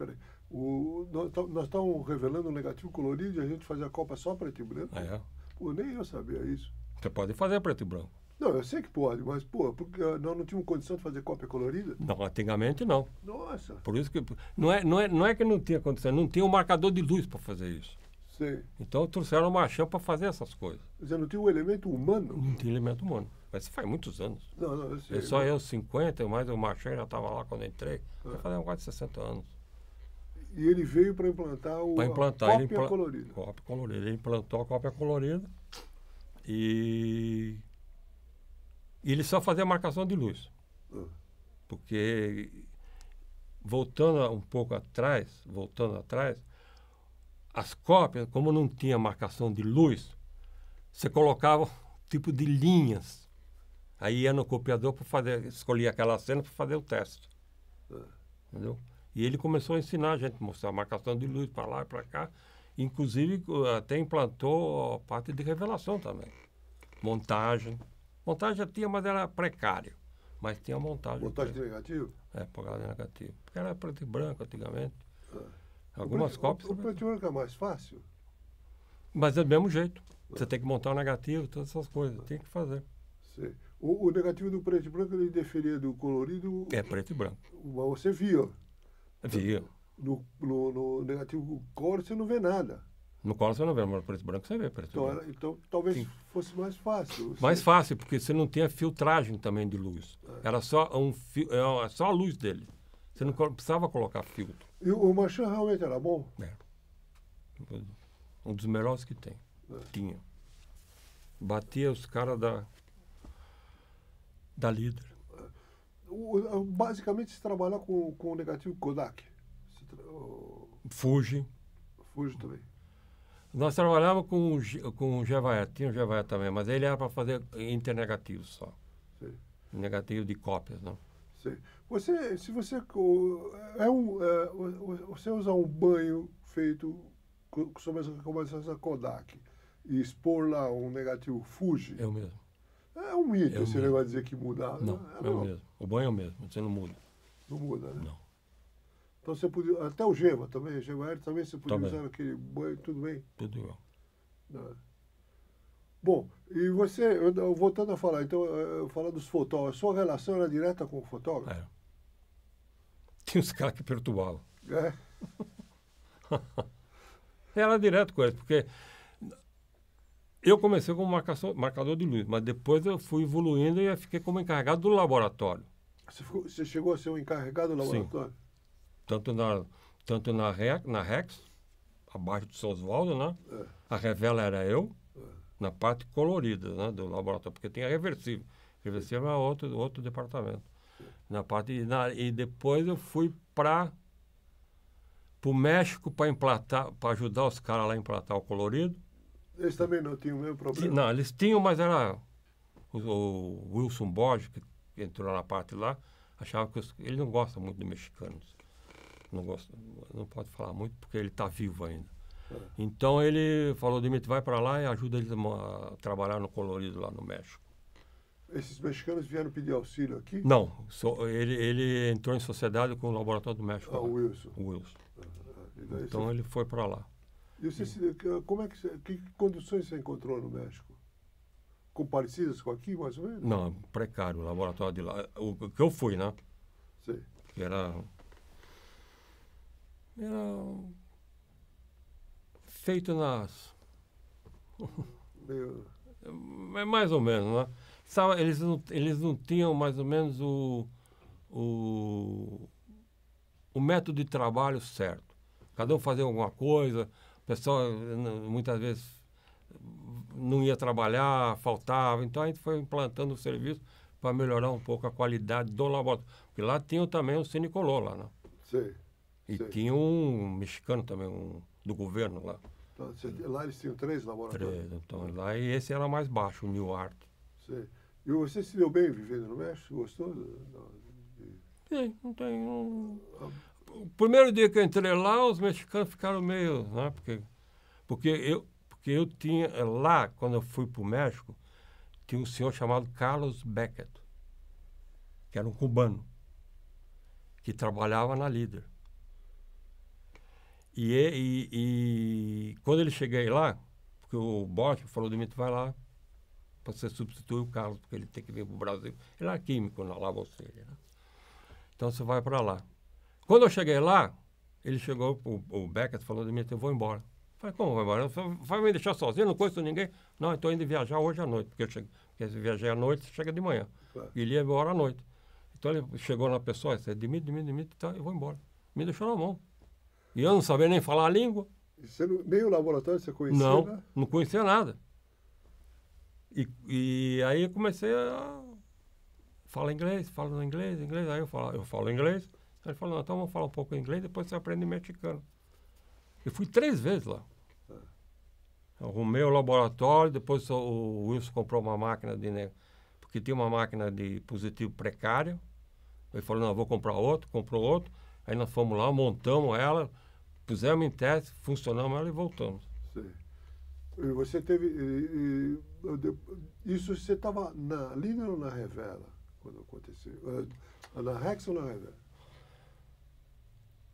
O, nós estamos revelando o negativo colorido e a gente fazia a Copa só preto e branco? É. Pô, nem eu sabia isso. Você pode fazer preto e branco. Não, eu sei que pode, mas, pô, porque nós não tínhamos condição de fazer cópia colorida? Não, antigamente não. Nossa. Por isso que. Não é, não é, não é que não tinha condição, não tinha um marcador de luz para fazer isso. Sim. Então trouxeram o Marchand para fazer essas coisas. Mas não tinha o um elemento humano? Não tinha elemento humano. Mas isso faz muitos anos. Não, não, eu sei. É só eu, 50, mas o Machão já estava lá quando entrei. Já ah. fazia quase 60 anos. E ele veio para implantar o implantar, cópia impla colorida. Cópia colorida. Ele implantou a cópia colorida e e ele só fazia marcação de luz. Porque, voltando um pouco atrás, voltando atrás, as cópias, como não tinha marcação de luz, você colocava tipo de linhas. Aí ia no copiador para fazer, escolher aquela cena para fazer o teste. Entendeu? E ele começou a ensinar a gente, mostrar a marcação de luz para lá e para cá. Inclusive, até implantou a parte de revelação também. Montagem. Montagem já tinha, mas era precário. Mas tinha montagem. Montagem de negativo? É, de negativo. Porque era preto e branco antigamente. É. Algumas cópias. O preto e branco é mais fácil? Mas é do mesmo jeito. É. Você tem que montar o negativo, todas essas coisas. Tem que fazer. Sim. O, o, negativo do preto e branco ele diferia do colorido. É preto e branco. Mas você via. Via. No, no, no negativo core, você não vê nada. No colo você não vê, mas no preto e branco você vê preto então, branco. Então talvez Sim. fosse mais fácil. Mais fácil, porque você não tem a filtragem também de luz. É. Era só, um é, é só a luz dele. Você não precisava colocar filtro. E o Machan realmente era bom? Era. É. Um dos melhores que tem. É. Tinha. Batia os caras da, da líder. basicamente se trabalha com, com o negativo Kodak. Tra... Fuge. Fuge também. Nós trabalhávamos com, com o Gevaé, tinha o Gevaé também, mas ele era para fazer internegativo só. Sim. Negativo de cópias, não. Sim. Você, se você, é um, é, você usa um banho feito sob as recomendações da Kodak e expor lá um negativo Fuji... o mesmo. É um mito, é esse mesmo. negócio de dizer que mudar. Não, não, é o mesmo. O banho é o mesmo, você não muda. Não muda, né? Não. Então você podia. Até o Geva também, Geva Aéreo também você podia também. usar aquele boi, tudo bem? Tudo igual. Né? Bom, e você, voltando a falar, então, falando dos fotógrafos, sua relação era direta com o fotógrafo? É. Tinha uns caras que perturbavam. É. era direto com eles, porque eu comecei como marcação, marcador de luz, mas depois eu fui evoluindo e eu fiquei como encarregado do laboratório. Você, ficou, você chegou a ser um encarregado do laboratório? Sim tanto na, tanto na, Rex, na Rex abaixo de São Oswaldo, né? É. A Revela era eu, é. na parte colorida né, do laboratório, porque tem a reversível. Reversível é outro, outro departamento. Na parte, e, na, e depois eu fui para o México para implantar, para ajudar os caras lá a implantar o colorido. Eles também não tinham o mesmo problema? Não, eles tinham, mas era o, o Wilson Borges, que entrou na parte lá, achava que os, ele não gosta muito de mexicanos não gosta não pode falar muito porque ele está vivo ainda. É. Então ele falou, Dimitri, vai para lá e ajuda ele a trabalhar no colorido lá no México. Esses mexicanos vieram pedir auxílio aqui? Não, so, ele, ele entrou em sociedade com o Laboratório do México. Ah, o Wilson. O Wilson. Ah, ah então você... ele foi para lá. E você, se, como é que, que condições você encontrou no México? Com parecidas com aqui, mais ou menos? Não, precário, o laboratório de lá. O que eu fui, né? Sim. Que era era feito nas. Meu. É mais ou menos, né? Sabe, eles, não, eles não tinham mais ou menos o, o, o método de trabalho certo. Cada um fazia alguma coisa, o pessoal muitas vezes não ia trabalhar, faltava. Então a gente foi implantando o serviço para melhorar um pouco a qualidade do laboratório. Porque lá tinha também o Cinecolor lá, né? Sim. E Sei. tinha um mexicano também, um do governo lá. Então, lá eles tinham três laboratórios? Três, então lá e esse era mais baixo, o New Art. Sei. E você se deu bem vivendo no México? Gostou? Sim, não tem. Ah, o primeiro dia que eu entrei lá, os mexicanos ficaram meio. Né, porque, porque, eu, porque eu tinha. Eh, lá, quando eu fui para o México, tinha um senhor chamado Carlos Beckett, que era um cubano, que trabalhava na Líder. E, é, e, e, quando ele cheguei lá, porque o Bosch falou de mim, tu vai lá para você substituir o Carlos, porque ele tem que vir para o Brasil. Ele era é químico na Lava Né? Então você vai para lá. Quando eu cheguei lá, ele chegou, o, o Beckett falou de mim, então eu vou embora. Eu falei, como vai embora? Vai me deixar sozinho, não conheço ninguém? Não, estou indo viajar hoje à noite, porque, eu cheguei, porque se viajar à noite, chega de manhã. Claro. E ele ia embora à noite. Então ele chegou na pessoa, e disse, Edmito, Edmito, Edmito, então tá, eu vou embora. Me deixou na mão. E eu não sabia nem falar a língua. Você não, nem o laboratório você conhecia? Não, né? não conhecia nada. E, e aí eu comecei a falar inglês, falo inglês, inglês. Aí eu falo, eu falo inglês. Aí ele falou, então vamos falar um pouco inglês, depois você aprende mexicano. Eu fui três vezes lá. Ah. Arrumei o laboratório, depois o Wilson comprou uma máquina de... porque tinha uma máquina de positivo precário. Ele falou, não, vou comprar outro, comprou outro. Aí nós fomos lá, montamos ela, pusemos em teste, funcionamos ela e voltamos. Sim. E você teve. E, e, isso você estava na Líder ou na Revela quando aconteceu? Ah, na Rex ou na Revela?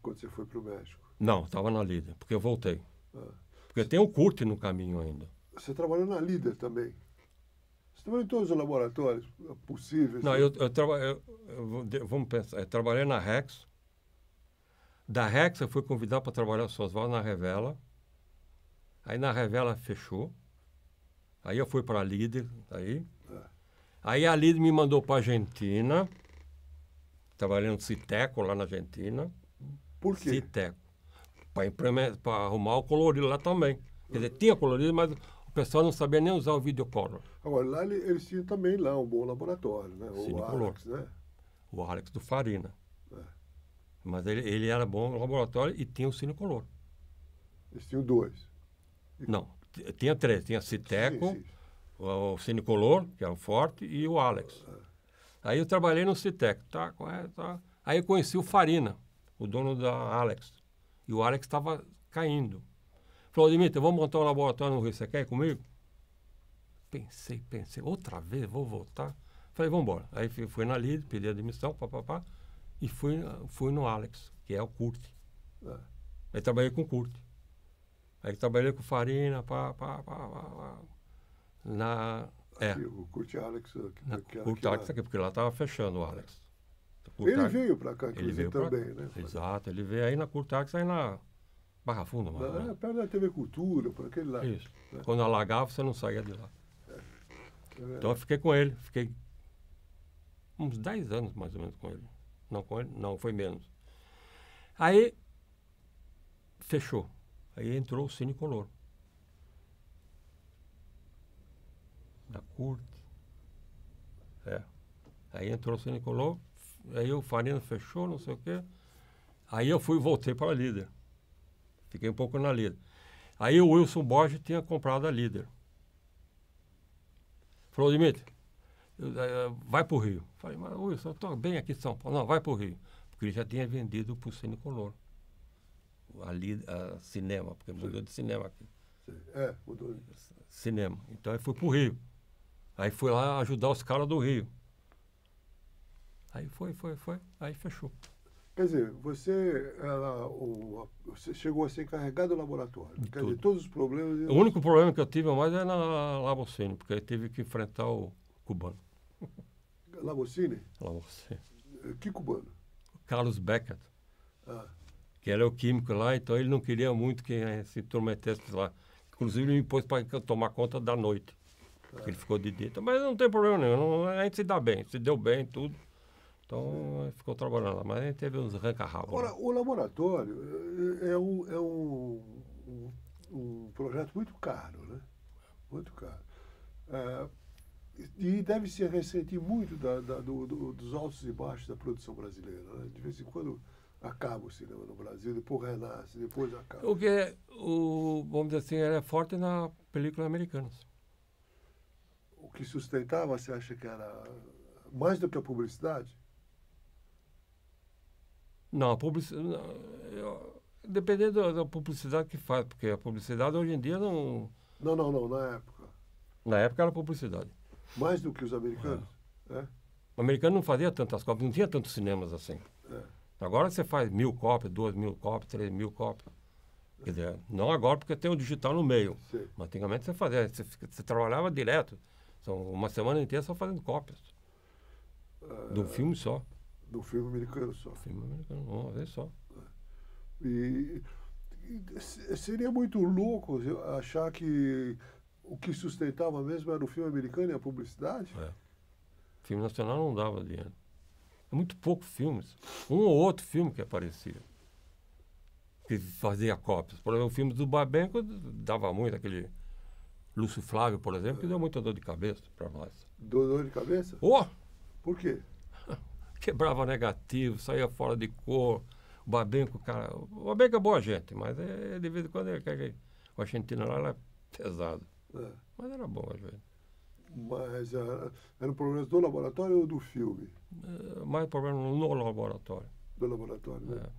Quando você foi para o México? Não, estava na Líder, porque eu voltei. Ah. Porque tem o um curte no caminho ainda. Você trabalhou na Líder também? Você trabalhou em todos os laboratórios possíveis? Não, eu, eu trabalhei. Vamos pensar. Eu trabalhei na Rex, da Rex eu fui convidado para trabalhar o Sosval na Revela. Aí na Revela fechou. Aí eu fui para a Líder, aí. É. Aí a Líder me mandou para a Argentina, trabalhando no Citeco lá na Argentina. Por quê? Citeco. Para arrumar o colorido lá também. Quer dizer, tinha colorido, mas o pessoal não sabia nem usar o videocolor. Agora, lá eles tinham também lá um bom laboratório, né? o Alex, né? O Alex do Farina. Mas ele, ele era bom no laboratório e tinha o color. Eles tinham dois. E... Não, tinha três. Tinha Citeco, sim, sim. o, o color, que era é o forte, e o Alex. É. Aí eu trabalhei no Citeco. Tá, é, tá. Aí eu conheci o Farina, o dono da Alex. E o Alex estava caindo. Falou, Dimitri, vamos montar um laboratório no Rio. Você quer ir comigo? Pensei, pensei. Outra vez, vou voltar. Falei, vamos embora. Aí fui, fui na LID, pedi admissão, papapá. pá, pá. E fui, fui no Alex, que é o Kurt. É. Aí trabalhei com o Kurt. Aí trabalhei com Farina, pá, pá, pá, pá, pá. Na, é. o Kurt Alex. Aqui, é na, Kurt Alex aqui, porque lá estava fechando o Alex. O ele Alex, veio para cá, inclusive, também, né? Exato, ele veio aí na Kurt Alex, aí na Barra Funda. Mas, na, é, né? Perto da TV Cultura, por aquele lá. Isso. Né? Quando alagava, você não saía de lá. É. Então eu fiquei com ele, fiquei uns 10 anos mais ou menos com ele. Não, não foi menos. Aí fechou. Aí entrou o Cinecolor. Da Curte. É. Aí entrou o Cinecolor. Aí o Farina fechou, não sei o quê. Aí eu fui voltei para a líder. Fiquei um pouco na líder. Aí o Wilson Borges tinha comprado a líder. Falou, Dimitri, eh, vai para o Rio. Falei, mas eu estou bem aqui em São Paulo. Não, vai para o Rio. Porque ele já tinha vendido para o Cine Color. Ali, a cinema, porque mudou Sim. de cinema aqui. Sim. É, mudou. Cinema. Então, eu fui para o Rio. Aí fui lá ajudar os caras do Rio. Aí foi, foi, foi. Aí fechou. Quer dizer, você, o, você chegou a ser encarregado do laboratório. De quer tudo. dizer, todos os problemas. O único problema que eu tive mais é na Labocene, porque eu tive que enfrentar o cubano. Lamocine. Lamorcine. Eh, que cubano? Carlos Beckett. Ah. Que era o químico lá, então ele não queria muito que eh, se intrometesse lá. Inclusive, ele me pôs para tomar conta da noite. Ah. Ele ficou de dita. Então, mas não tem problema nenhum. A gente se dá bem. Se deu bem, tudo. Então, Sim. ficou trabalhando lá. Mas a gente teve uns ranca-rabo. Agora, o laboratório eh, é, é um, é um, um, um projeto muito caro, né? Muito caro. É, e deve se ressentir muito da, da, do, do, dos altos e baixos da produção brasileira. Né? De vez em quando acaba o cinema no Brasil, depois renasce, depois acaba. O que é, o, vamos dizer assim, era é forte na película americana. O que sustentava, você acha que era mais do que a publicidade? Não, a publicidade. Dependendo da publicidade que faz, porque a publicidade hoje em dia não. Não, não, não, na época. Na época era publicidade. Mais do que os americanos? É. é. O americano não fazia tantas cópias, não tinha tantos cinemas assim. É. Agora você faz mil cópias, duas mil cópias, três mil cópias. Quer dizer, não agora porque tem o digital no meio. Sim. Mas antigamente você fazia, você, você trabalhava direto. São uma semana inteira só fazendo cópias. É, ah, do filme só. Do filme americano só. filme americano, uma vez só. e seria muito louco assim, achar que o que sustentava mesmo era o filme americano e a publicidade? É. Filme nacional não dava dinheiro. É muito poucos filmes. Um ou outro filme que aparecia. Que fazia cópias. Por exemplo, o filme do Babenco dava muito, aquele Lúcio Flávio, por exemplo, que deu muita dor de cabeça para nós. Deu dor de cabeça? Oh! Por quê? Quebrava negativo, saía fora de cor. O Babenco, cara. O Babenco é boa gente, mas é, de vez em quando ele quer que. O argentino lá era é pesado. É. Mas era bom, às vezes. Mas era, ah, era um problema do laboratório ou do filme? É, mais problema no laboratório. Do laboratório, né? É.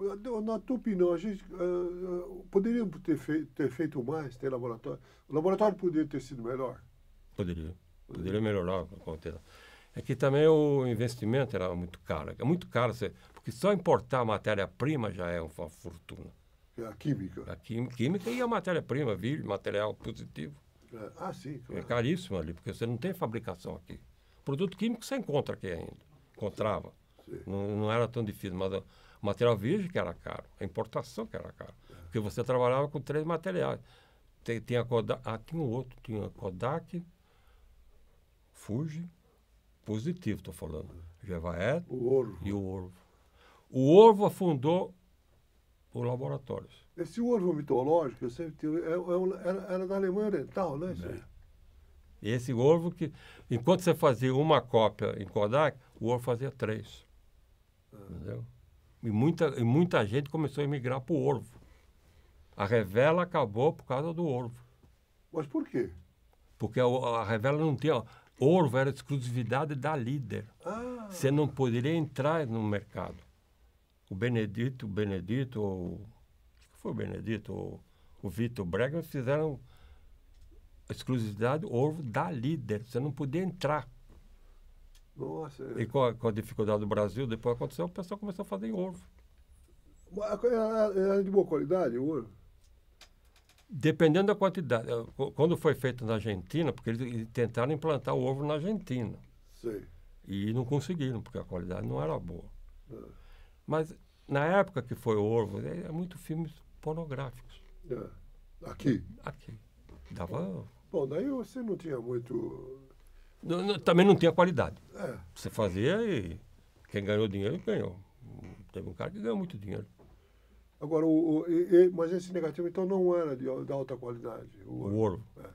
Ah, na tua opinião, a gente uh, poderia ter, feito ter feito mais, ter laboratório? O laboratório poderia ter sido melhor? Poderia. É. Poderia melhorar, com certeza. É que também o investimento era muito caro. É muito caro, porque só importar a matéria-prima já é uma fortuna. É a química. A química e a matéria-prima, vir, material positivo. É. Ah, sim. Claro. É caríssimo ali, porque você não tem fabricação aqui. Produto químico você encontra aqui ainda. Encontrava. Sim. Não, não era tão difícil, mas o material virgem que era caro, a importação que era caro. É. Porque você trabalhava com três materiais. Tem, tem a Kodak, aqui ah, um outro, tinha Kodak, Fuji, positivo, estou falando. É. Jevaé e o ouro O ouro afundou por laboratórios. Esse ovo mitológico, eu sempre é, é, era, da Alemanha Oriental, né? É. Esse ovo que, enquanto você fazia uma cópia em Kodak, o ovo fazia três. Ah. Entendeu? E muita, e muita gente começou a emigrar para o ovo. A Revela acabou por causa do ovo. Mas por quê? Porque a, a Revela não tinha. Ovo era exclusividade da líder. Ah. Você não poderia entrar no mercado o Benedito, o Benedito, o, que foi o Benedito, o, o Vitor Brega, fizeram exclusividade ovo da líder. Você não podia entrar. Nossa. E com a, com a dificuldade do Brasil, depois aconteceu, o pessoal começou a fazer em ovo. Era é, é, é, de boa qualidade o ovo? Dependendo da quantidade. Quando foi feito na Argentina, porque eles tentaram implantar o ovo na Argentina. Sim. E não conseguiram, porque a qualidade não era boa. É. Mas na época que foi o Orvo, é, é muito filmes pornográficos. É. Aqui? Aqui. Dava. Bom, daí você não tinha muito. Não, não, também não tinha qualidade. É. Você fazia e quem ganhou dinheiro ganhou. Teve um cara que ganhou muito dinheiro. Agora, o, o e, mas esse negativo então não era de, de alta qualidade. O, o ouro. É.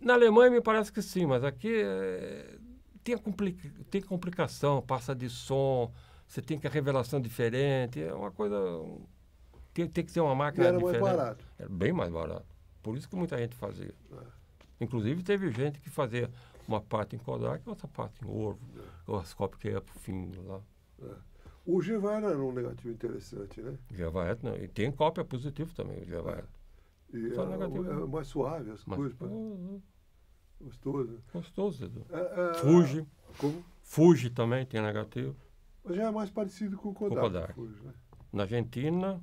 Na Alemanha me parece que sim, mas aqui é, tem, complica, tem complicação, passa de som, você tem que a revelação diferente, é uma coisa. Tem, tem que ter uma máquina e era diferente. mais barato. Era bem mais barato. Por isso que muita gente fazia. É. Inclusive teve gente que fazia uma parte em Kodak e outra parte em ouro, é. cópias que ia para o fim lá. É. O Givara era um negativo interessante, né? Givara, é, não. E tem cópia positiva também, o Givara. É. é. E Só é, negativo. É mais suave as coisas. Gostoso. Gostoso, Gostoso Edu. É, Fuge. Como? Fuge também, tem negativo. Mas já é mais parecido com o Kodak. Kodak. né? Na Argentina,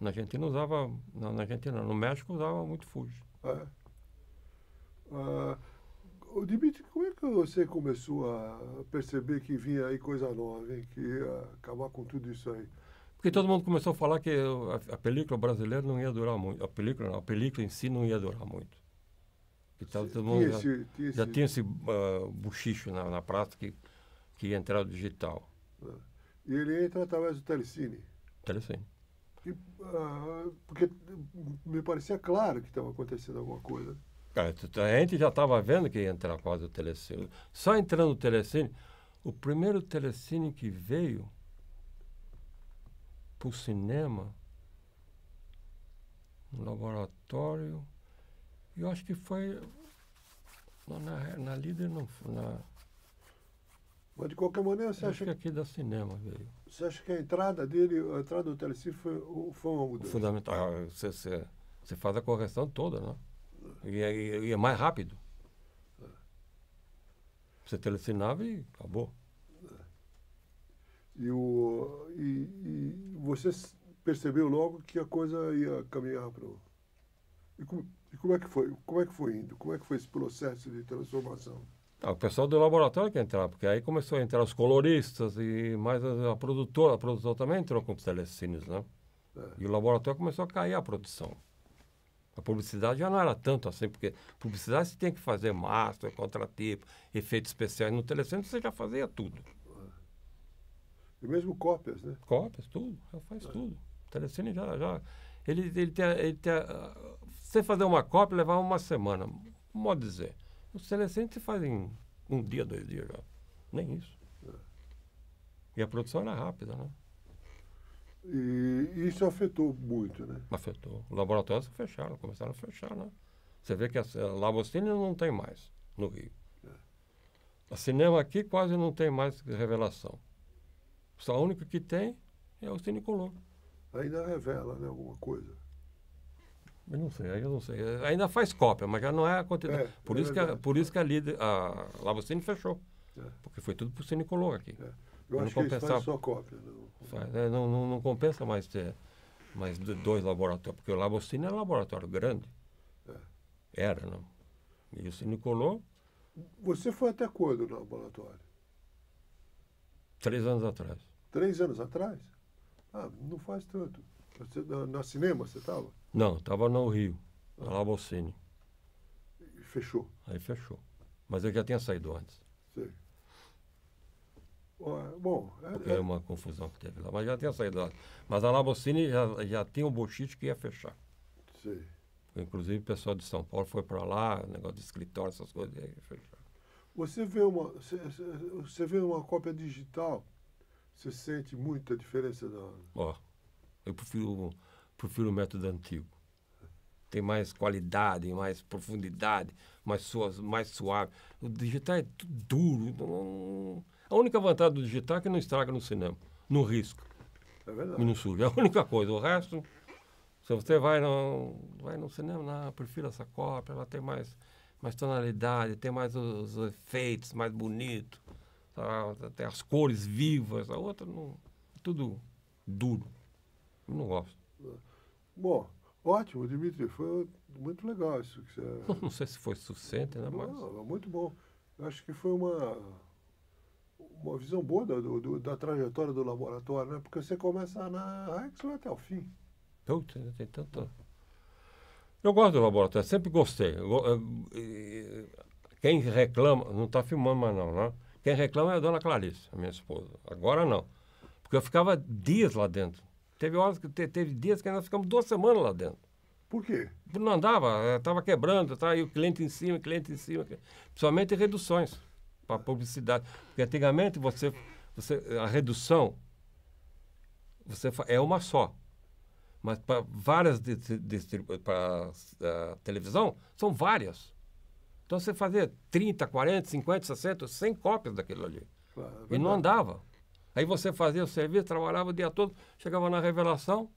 na Argentina usava, na, na Argentina, no México usava muito Fuji. É. o ah, Dimitri, como é que você começou a perceber que vinha aí coisa nova, hein? que ia acabar com tudo isso aí? Porque todo mundo começou a falar que a, a película brasileira não ia durar muito, a película, não, a película em si não ia durar muito. Que tava, todo mundo já, esse, tinha já esse... tinha esse uh, ah, buchicho na, na que que ia entrar o digital. E é. ele entra através do telecine? Telecine. E, ah, porque me parecia claro que estava acontecendo alguma coisa. É, a gente já estava vendo que ia entrar quase o telecine. Só entrando o telecine, o primeiro telecine que veio para o cinema, um laboratório, eu acho que foi. Na, na líder não foi. Na, mas, de qualquer maneira, você acha... que aqui da cinema veio. Você acha que a entrada dele, a entrada do Telecine foi, foi uma mudança? Fundamental. Ah, você, você, você faz a correção toda, né? E, e, é, e é mais rápido. Você telecinava e acabou. E, o, e, e, você percebeu logo que a coisa ia caminhar para o... E como, e como é que foi? Como é que foi indo? Como é que foi esse processo de transformação? Ah, o pessoal do laboratório que entrava porque aí começou a entrar os coloristas e mais a, a produtora. A produtora também entrou com os telecines, né? É. E o laboratório começou a cair a produção. A publicidade já não era tanto assim, porque publicidade você tem que fazer master, contratipo, efeitos especiais. No telecine você já fazia tudo. É. E mesmo cópias, né? Cópias, tudo. Já faz é. tudo. O telecine já. já ele, ele tem. Ele tem ah, você fazer uma cópia levava uma semana, modo dizer. Os telecentes fazem um dia, dois dias já. Nem isso. E a produção era rápida, né? E isso afetou muito, né? Afetou. Os laboratórios fecharam, começaram a fechar, né? Você vê que a, a eh, Labocine não tem mais no Rio. É. A cinema aqui quase não tem mais revelação. Só o único que tem é o Cinecolor. Ainda revela, né, alguma coisa. Eu não sei, eu não sei. Ainda faz cópia, mas já não é a quantidade. É, por, é isso que a, por isso que a, Lide, a Labocine fechou. É. Porque foi tudo para o Cinecolor aqui. É. Eu não que compensava. só cópia. Não. Né? Faz, é, não, não, não, compensa mais ter mais dois laboratórios, porque o Labocine é um laboratório grande. É. Era, não. E o Cinecolor? Você foi até quando no laboratório? Três anos atrás. Três anos atrás? Ah, não faz tanto. Você, na, cinema você estava? Não, estava no Rio, na ah. Labocine. E fechou? Aí fechou. Mas eu já tinha saído antes. Sim. Bom, é, é, é... uma confusão que teve lá. Mas já tinha saído lá. Mas a Labocine já, já tinha um bochite que ia fechar. Sim. Inclusive o pessoal de São Paulo foi para lá, negócio de escritório, essas coisas, aí fechou. Você vê uma, você vê uma cópia digital, você sente muita diferença da. Ó, oh, eu prefiro, prefiro o método antigo. Tem mais qualidade, mais profundidade, mais, suave, mais suave. O digital é duro. Não... A única vantagem do digital é que não estraga no cinema, no risco. É verdade. E no sujo. É a única coisa. O resto, se você vai no, vai no cinema, não, prefiro essa cópia, ela tem mais, mais tonalidade, tem mais os, os efeitos, mais bonito, sabe? Tá, tem as cores vivas, a outra não. Tudo duro. Não gosto. Bom, ótimo, Dimitri. Foi muito legal isso que você... Não sei se foi suficiente, né? Mas... Não, muito bom. Acho que foi uma, uma visão boa da, do, da trajetória do laboratório, né? Porque você começa na Rexel até o fim. Puta, tem tanta... Eu gosto do laboratório, sempre gostei. Quem reclama, não está filmando mais não, né? Quem reclama é a dona Clarice, a minha esposa. Agora não. Porque eu ficava dias lá dentro. Teve horas que teve dias que nós ficamos duas semanas lá dentro. Por quê? não andava, estava é, quebrando, tá? e o cliente em cima, o cliente em cima. Principalmente reduções para publicidade. Porque antigamente você, você, a redução você é uma só. Mas para várias para é, televisão, são várias. Então você fazia 30, 40, 50, 60, 100 cópias daquilo ali. Claro, é e não andava. Aí você fazia o serviço, trabalhava o dia todo, chegava na revelação,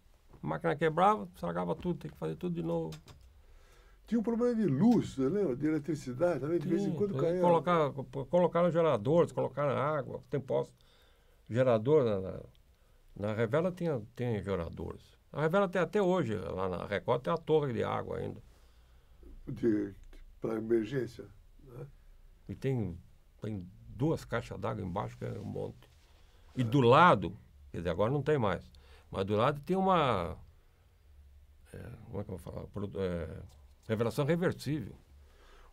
a máquina quebrava, estragava tudo, tem que fazer tudo de novo. Tinha um problema de luz, né, lembra? De eletricidade também, de Sim, vez em quando é, caía. Colocar, colocaram geradores, colocaram água, tem posto Gerador na, na, na, Revela tinha, tem geradores. A Revela tem até hoje, lá na Record tem a torre de água ainda. Para emergência? Né? E tem, tem duas caixas d'água embaixo, que é um monte. E do lado, quer dizer, agora não tem mais, mas do lado tem uma. É, como é que eu vou falar? É, revelação reversível.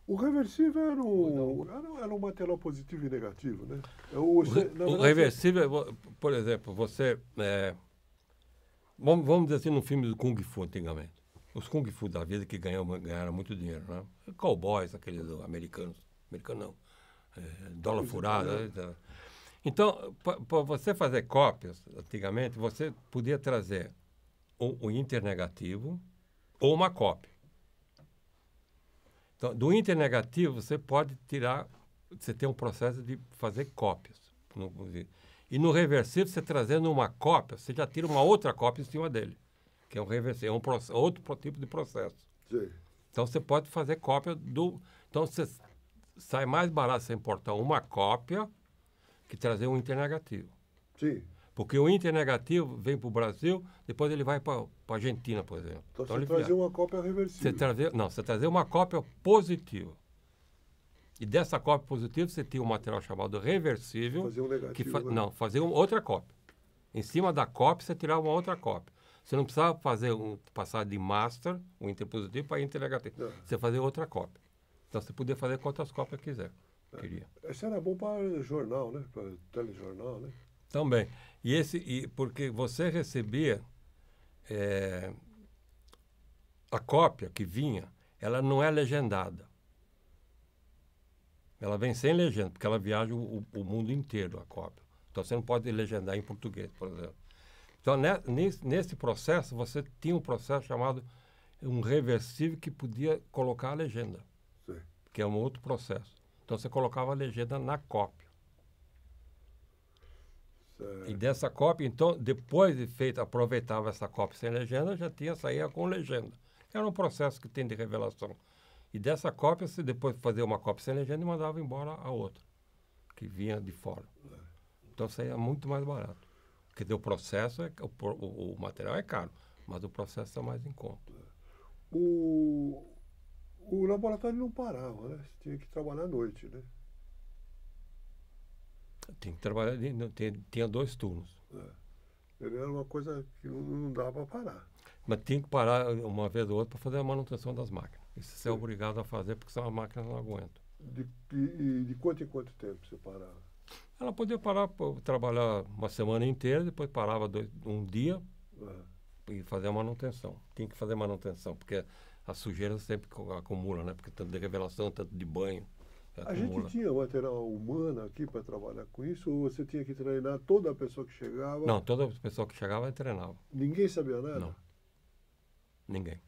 O reversível era, um era, um material positivo e negativo, né? É, o, verdade, o reversível, por exemplo, você. É, vamos, vamos dizer assim, num filme do Kung Fu antigamente. Os Kung Fu da vida que ganham, ganharam muito dinheiro, né? Cowboys, aqueles americanos. Americano não. É, dólar furado. É. Então, para você fazer cópias, antigamente, você podia trazer o, o internegativo ou uma cópia. Então, do internegativo, você pode tirar, você tem um processo de fazer cópias. No, e no reversível, você trazendo uma cópia, você já tira uma outra cópia em cima dele, que é um reversível, é um outro tipo de processo. Sim. Então, você pode fazer cópia do... Então, você sai mais barato você importar uma cópia que trazer um internegativo. Sim. Porque o internegativo vem para o Brasil, depois ele vai para a Argentina, por exemplo. Então, então você trazer uma cópia reversível. Você trazer, não, você trazer uma cópia positiva. E dessa cópia positiva você tem um material chamado reversível. Fazer um negativo. Que fa né? Não, fazer outra cópia. Em cima da cópia você tirar uma outra cópia. Você não precisava fazer um, passar de master, o um interpositivo, para internegativo. Não. Você fazer outra cópia. Então você podia fazer quantas cópias quiser. Queria. Esse era bom para jornal, né? Para telejornal, né? Também. E esse, e porque você recebia é, a cópia que vinha, ela não é legendada. Ela vem sem legenda, porque ela viaja o, o mundo inteiro, a cópia. Então você não pode legendar em português, por exemplo. Então, né, nesse, nesse processo, você tinha um processo chamado um reversível que podia colocar a legenda, Sim. que é um outro processo. Então você colocava a legenda na cópia. Certo. E dessa cópia, então, depois de feita, aproveitava essa cópia sem legenda, já tinha saía com legenda. Era um processo que tem de revelação. E dessa cópia, se depois fazia uma cópia sem legenda, mandava embora a outra, que vinha de fora. Então saía muito mais barato. Quer dizer, o processo, é, o, o, o material é caro, mas o processo é mais em conta. O, o laboratório não parava, né? Você tinha que trabalhar à noite, né? Tem que trabalhar, né? tinha dois turnos. É. Era uma coisa que não, não dava para parar. Mas tinha que parar uma vez ou outra para fazer a manutenção das máquinas. Isso você é obrigado a fazer porque senão a máquina não aguenta. De, de, de quanto em quanto tempo você parava? Ela podia parar, trabalhar uma semana inteira, depois parava dois, um dia é. e fazer a manutenção. Tinha que fazer manutenção, porque a sujeira sempre acumula, né? Porque tanto de revelação, tanto de banho. A gente tinha material humano aqui para trabalhar com isso ou você tinha que treinar toda a pessoa que chegava? Não, toda a pessoa que chegava treinava. Ninguém sabia nada? Não. Ninguém.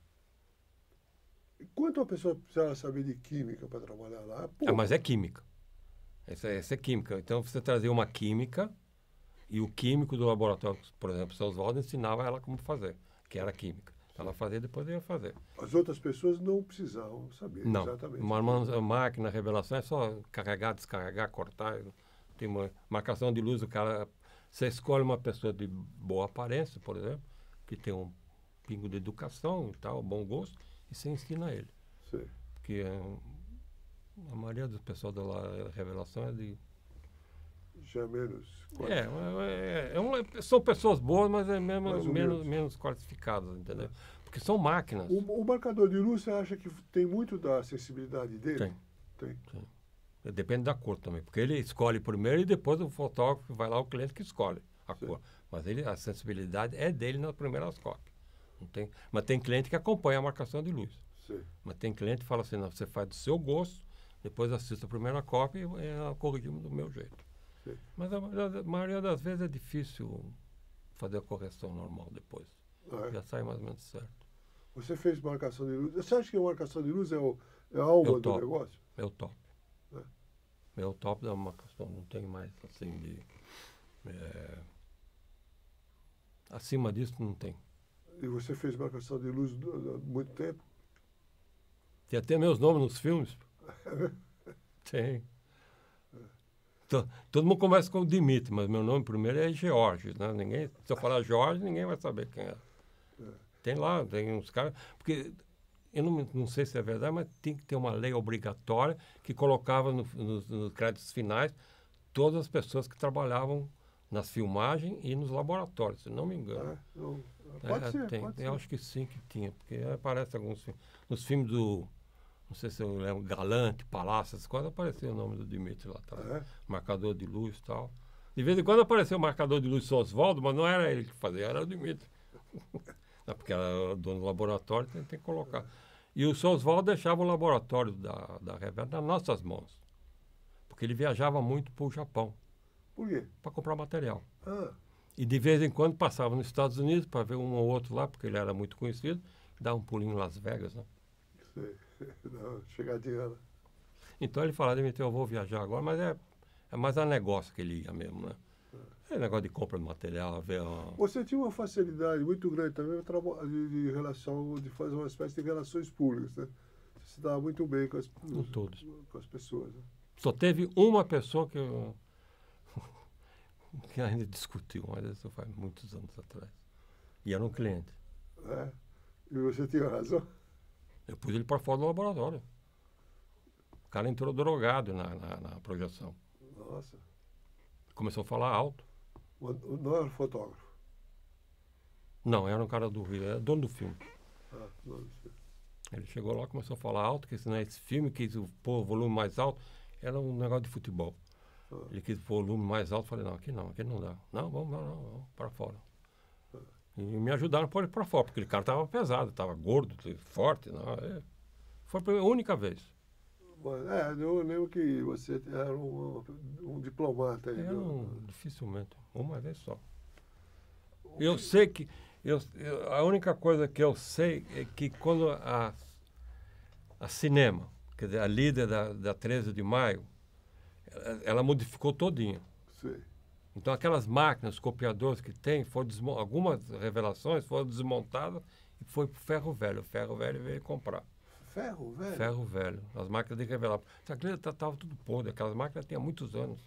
Quanto a pessoa precisava saber de química para trabalhar lá? É, mas é química. Essa, essa é química. Então você trazia uma química e o químico do laboratório, por exemplo, o seu Oswaldo ensinava ela como fazer, que era química. Ela fazia, depois eu ia fazer. As outras pessoas não precisavam saber não. exatamente. Uma, uma máquina, revelação, é só carregar, descarregar, cortar. Tem uma marcação de luz, o cara. Você escolhe uma pessoa de boa aparência, por exemplo, que tem um pingo de educação e tal, bom gosto, e você ensina ele. Sim. Porque eh, a maioria do pessoal da Revelação é de já menos é, é, é, é, são pessoas boas, mas é mesmo, menos, menos, menos qualificadas, entendeu? Porque são máquinas. O, o marcador de luz, você acha que tem muito da sensibilidade dele? Tem. Tem. Sim. É, depende da cor também, porque ele escolhe primeiro e depois o fotógrafo vai lá, o cliente que escolhe a Sim. cor. Mas ele, a sensibilidade é dele nas primeiras cópias. Não tem, mas tem cliente que acompanha a marcação de luz. Sim. Mas tem cliente que fala assim, não, você faz do seu gosto, depois assista a primeira cópia e é, corrigimos do meu jeito. Mas a maioria das vezes é difícil fazer a correção normal depois. Ah, é. Já sai mais ou menos certo. Você fez marcação de luz. Você acha que a marcação de luz é, o, é a é alma é do negócio? É o top. É. é o top da marcação. Não tem mais assim de. É... Acima disso não tem. E você fez marcação de luz há muito tempo? Tem até meus nomes nos filmes. É tem. Todo mundo conversa com o Dimitri, mas meu nome primeiro é George, né? Ninguém, se eu falar Jorge, ninguém vai saber quem é. Tem lá, tem uns caras. Porque eu não, não sei se é verdade, mas tem que ter uma lei obrigatória que colocava nos no, créditos finais todas as pessoas que trabalhavam nas filmagens e nos laboratórios, se não me engano. Ah, é, eu, pode é, ser, tem, pode eu ser. acho que sim que tinha, porque aparece alguns filmes. Nos filmes do não sei se eu lembro, Galante, palácios quase apareceu o nome do Dimitri lá atrás. É? Marcador de luz e tal. De vez em quando apareceu o marcador de luz de Oswaldo, mas não era ele que fazia, era o Dimitri. porque era dono do laboratório, tem, tem que colocar. E o Oswaldo deixava o laboratório da, da Reverb nas nossas mãos. Porque ele viajava muito para o Japão. Por quê? Para comprar material. Ah. E de vez em quando passava nos Estados Unidos para ver um ou outro lá, porque ele era muito conhecido. Dava um pulinho em Las Vegas, né? Sei. Não, chegadinha. Então ele falava, Demetrio, eu vou viajar agora, mas é, é mais a negócio que ele ia mesmo, né? É negócio de compra de material, ver. Uma... Você tinha uma facilidade muito grande também de, de relação, de fazer uma espécie de relações públicas, né? Você se dava muito bem com as, com todos. Com as pessoas. Né? Só teve uma pessoa que eu, que ainda discutiu, mas isso faz muitos anos atrás. E era um cliente. É. E você tinha razão. Eu pus ele para fora do laboratório. O cara entrou drogado na, na, na projeção. Nossa. Começou a falar alto. O, não era fotógrafo? Não, era um cara do Rio, era dono do filme. Ah, dono do filme. Ele chegou lá, começou a falar alto, que né, esse filme quis pôr o volume mais alto, era um negócio de futebol. Ah. Ele quis pôr o volume mais alto, falei, não, aqui não, aqui não dá. Não, vamos lá, vamos, não, para fora. E me ajudaram a pôr para fora, porque aquele cara estava pesado, estava gordo, forte. Não, é. Foi a única vez. É, eu lembro que você era um, um diplomata. Aí, um, dificilmente, uma vez só. Eu sei que. Eu, eu, a única coisa que eu sei é que quando a, a cinema, quer dizer, a líder da, da 13 de maio, ela, ela modificou todinho Sim. Então, aquelas máquinas copiadoras que tem, foram algumas revelações foram desmontadas e foi para o ferro velho. O ferro velho veio comprar. Ferro velho? Ferro velho. As máquinas de revelar. Aquilo estava tá, tudo podre. Aquelas máquinas tinham muitos anos.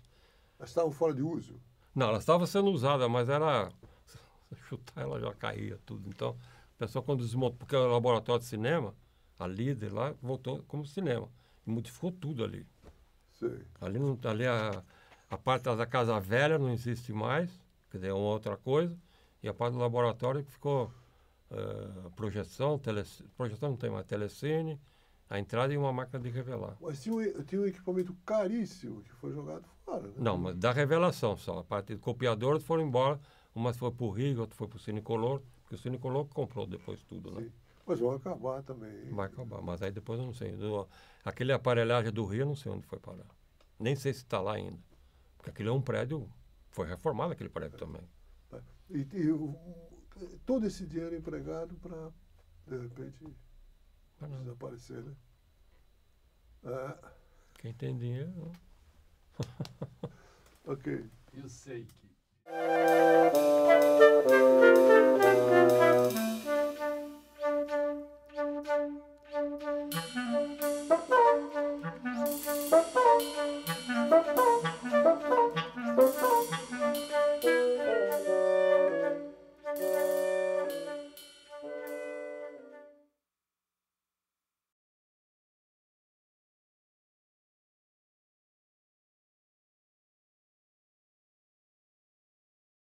Elas estavam fora de uso? Não, elas estavam sendo usadas, mas era... Se chutar, ela já caía tudo. Então, a pessoa quando desmontou... Porque o laboratório de cinema, a líder lá, voltou como cinema. E modificou tudo ali. Sim. Ali, ali a a parte da Casa Velha não existe mais, quer dizer, é uma outra coisa. E a parte do laboratório que ficou uh, projeção, tele, projeção não tem mais, telecine, a entrada e uma máquina de revelar. Mas tinha, tinha um equipamento caríssimo que foi jogado fora, né? Não, mas da revelação só. A parte do copiador foram embora. Uma foi para o Rio, outra foi para o Cinecolor, porque o Cinecolor comprou depois tudo, né? Sim. Mas vão acabar também. Vai acabar, mas aí depois eu não sei. aquele aparelhagem do Rio, eu não sei onde foi parar. Nem sei se está lá ainda. Porque aquilo é um prédio, foi reformado aquele prédio também. É, é. E, e o, todo esse dinheiro empregado para, de repente, desaparecer, né? Ah. Quem tem dinheiro. ok. Eu sei que.